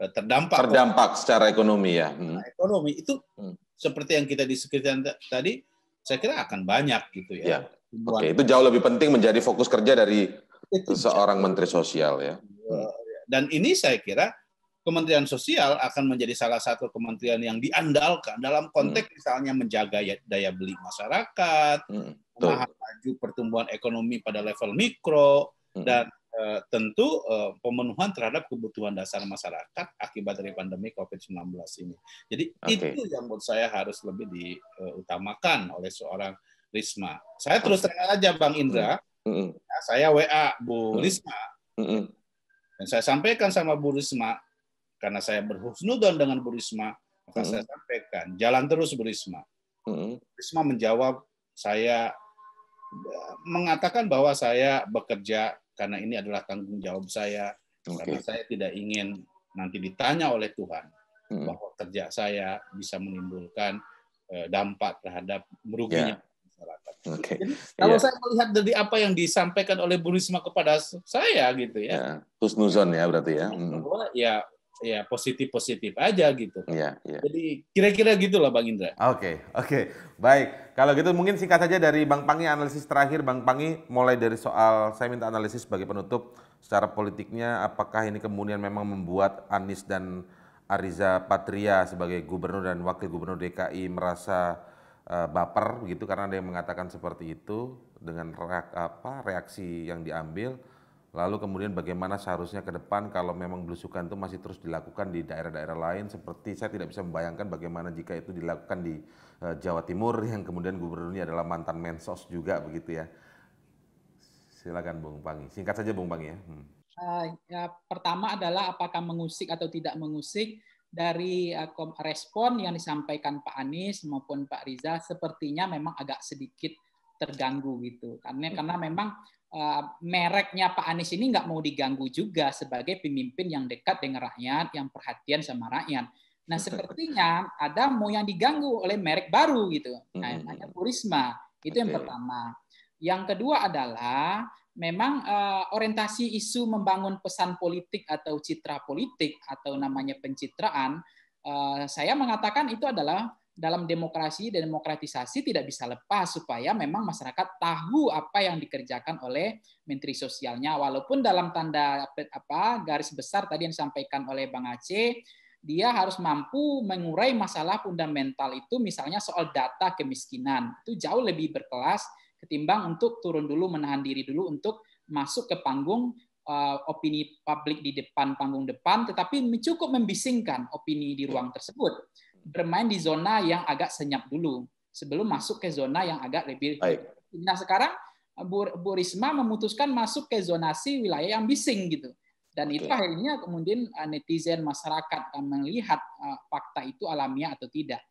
[SPEAKER 3] terdampak eh, terdampak kok. secara ekonomi ya hmm. Nah,
[SPEAKER 2] ekonomi itu hmm. seperti yang kita diskusikan tadi saya kira akan banyak gitu
[SPEAKER 3] ya, ya. Oke, itu jauh lebih penting menjadi fokus kerja dari itu seorang menteri sosial ya.
[SPEAKER 2] Iya, iya. Dan ini saya kira Kementerian Sosial akan menjadi salah satu kementerian yang diandalkan dalam konteks hmm. misalnya menjaga ya, daya beli masyarakat, hmm. menahan maju pertumbuhan ekonomi pada level mikro hmm. dan Eh, tentu eh, pemenuhan terhadap kebutuhan dasar masyarakat akibat dari pandemi COVID-19 ini. Jadi okay. itu yang menurut saya harus lebih diutamakan oleh seorang Risma. Saya terus terang aja Bang Indra, mm-hmm. ya, saya WA Bu mm-hmm. Risma. Mm-hmm. Dan saya sampaikan sama Bu Risma, karena saya berhusnudon dengan Bu Risma, maka mm-hmm. saya sampaikan, jalan terus Bu Risma. Mm-hmm. Risma menjawab, saya mengatakan bahwa saya bekerja karena ini adalah tanggung jawab saya okay. karena saya tidak ingin nanti ditanya oleh Tuhan hmm. bahwa kerja saya bisa menimbulkan eh, dampak terhadap meruginya
[SPEAKER 3] yeah. masyarakat. Okay. Jadi, kalau yeah.
[SPEAKER 2] saya melihat dari apa yang disampaikan oleh Bu Risma kepada saya gitu ya.
[SPEAKER 3] Yeah. nuzon ya berarti ya. Hmm.
[SPEAKER 2] Bahwa ya ya
[SPEAKER 3] positif positif aja gitu. Iya, iya. Jadi kira-kira gitulah Bang Indra. Oke, okay, oke. Okay. Baik. Kalau gitu mungkin singkat saja dari Bang Pangi analisis terakhir Bang Pangi mulai dari soal saya minta analisis sebagai penutup secara politiknya apakah ini kemudian memang membuat Anies dan Ariza Patria sebagai gubernur dan wakil gubernur DKI merasa eh, baper gitu karena ada yang mengatakan seperti itu dengan reak, apa reaksi yang diambil Lalu kemudian bagaimana seharusnya ke depan kalau memang belusukan itu masih terus dilakukan di daerah-daerah lain seperti saya tidak bisa membayangkan bagaimana jika itu dilakukan di e, Jawa Timur (laughs) yang kemudian gubernurnya adalah mantan Mensos juga begitu ya. Silakan Bung Pangi. Singkat saja Bung Pangi ya. Hmm.
[SPEAKER 1] Uh, ya pertama adalah apakah mengusik atau tidak mengusik dari uh, respon yang disampaikan Pak Anies maupun Pak Riza sepertinya memang agak sedikit terganggu gitu karena hmm. karena memang uh, mereknya Pak Anies ini nggak mau diganggu juga sebagai pemimpin yang dekat dengan rakyat yang perhatian sama rakyat nah sepertinya ada mau yang diganggu oleh merek baru gitu nah, hmm. Purisma itu okay. yang pertama yang kedua adalah memang uh, orientasi isu membangun pesan politik atau citra politik atau namanya pencitraan uh, saya mengatakan itu adalah dalam demokrasi dan demokratisasi tidak bisa lepas supaya memang masyarakat tahu apa yang dikerjakan oleh menteri sosialnya walaupun dalam tanda apa garis besar tadi yang disampaikan oleh Bang Aceh dia harus mampu mengurai masalah fundamental itu misalnya soal data kemiskinan itu jauh lebih berkelas ketimbang untuk turun dulu menahan diri dulu untuk masuk ke panggung eh, opini publik di depan panggung depan tetapi cukup membisingkan opini di ruang tersebut bermain di zona yang agak senyap dulu sebelum masuk ke zona yang agak lebih. Baik. Nah sekarang eh, Bu, Bu Risma memutuskan masuk ke zonasi wilayah yang bising gitu. Dan itu akhirnya kemudian eh, netizen masyarakat eh, melihat fakta itu alamiah atau tidak.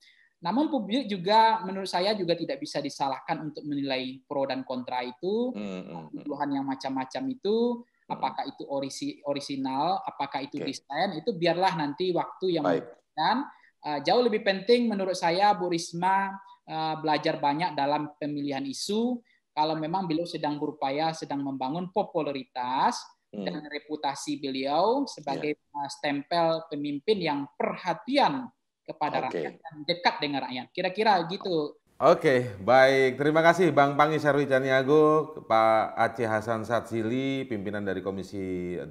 [SPEAKER 1] Namun publik juga menurut saya juga tidak bisa disalahkan untuk menilai pro dan kontra itu, -hmm. hmm, hmm. yang macam-macam itu, hmm. apakah itu orisi, orisinal, apakah itu okay. desain, itu biarlah nanti waktu yang dan Eh, jauh lebih penting menurut saya Bu Risma eh, belajar banyak dalam pemilihan isu kalau memang beliau sedang berupaya sedang membangun popularitas hmm. dan reputasi beliau sebagai yeah. Ya. stempel pemimpin yang perhatian kepada okay. rakyat dan dekat dengan rakyat. Kira-kira gitu.
[SPEAKER 3] Oke, okay, baik. Terima kasih Bang Pangi Sarwi Caniago, Pak Aceh Hasan Satsili, pimpinan dari Komisi 8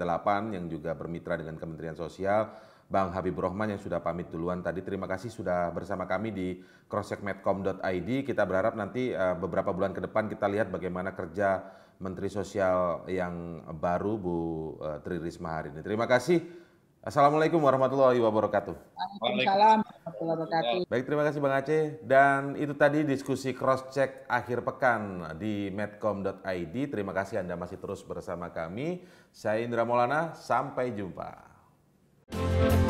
[SPEAKER 3] yang juga bermitra dengan Kementerian Sosial. Bang Habib Rahman yang sudah pamit duluan tadi. Terima kasih sudah bersama kami di crosscheckmedcom.id. Kita berharap nanti eh, beberapa bulan ke depan kita lihat bagaimana kerja Menteri Sosial yang baru Bu eh, Tri Risma hari ini. Terima kasih. Assalamualaikum warahmatullahi wabarakatuh.
[SPEAKER 1] Waalaikumsalam warahmatullahi wabarakatuh.
[SPEAKER 3] Baik, terima kasih Bang Aceh. Dan itu tadi diskusi cross-check akhir pekan di medcom.id. Terima kasih Anda masih terus bersama kami. Saya Indra Maulana, sampai jumpa. Thank you.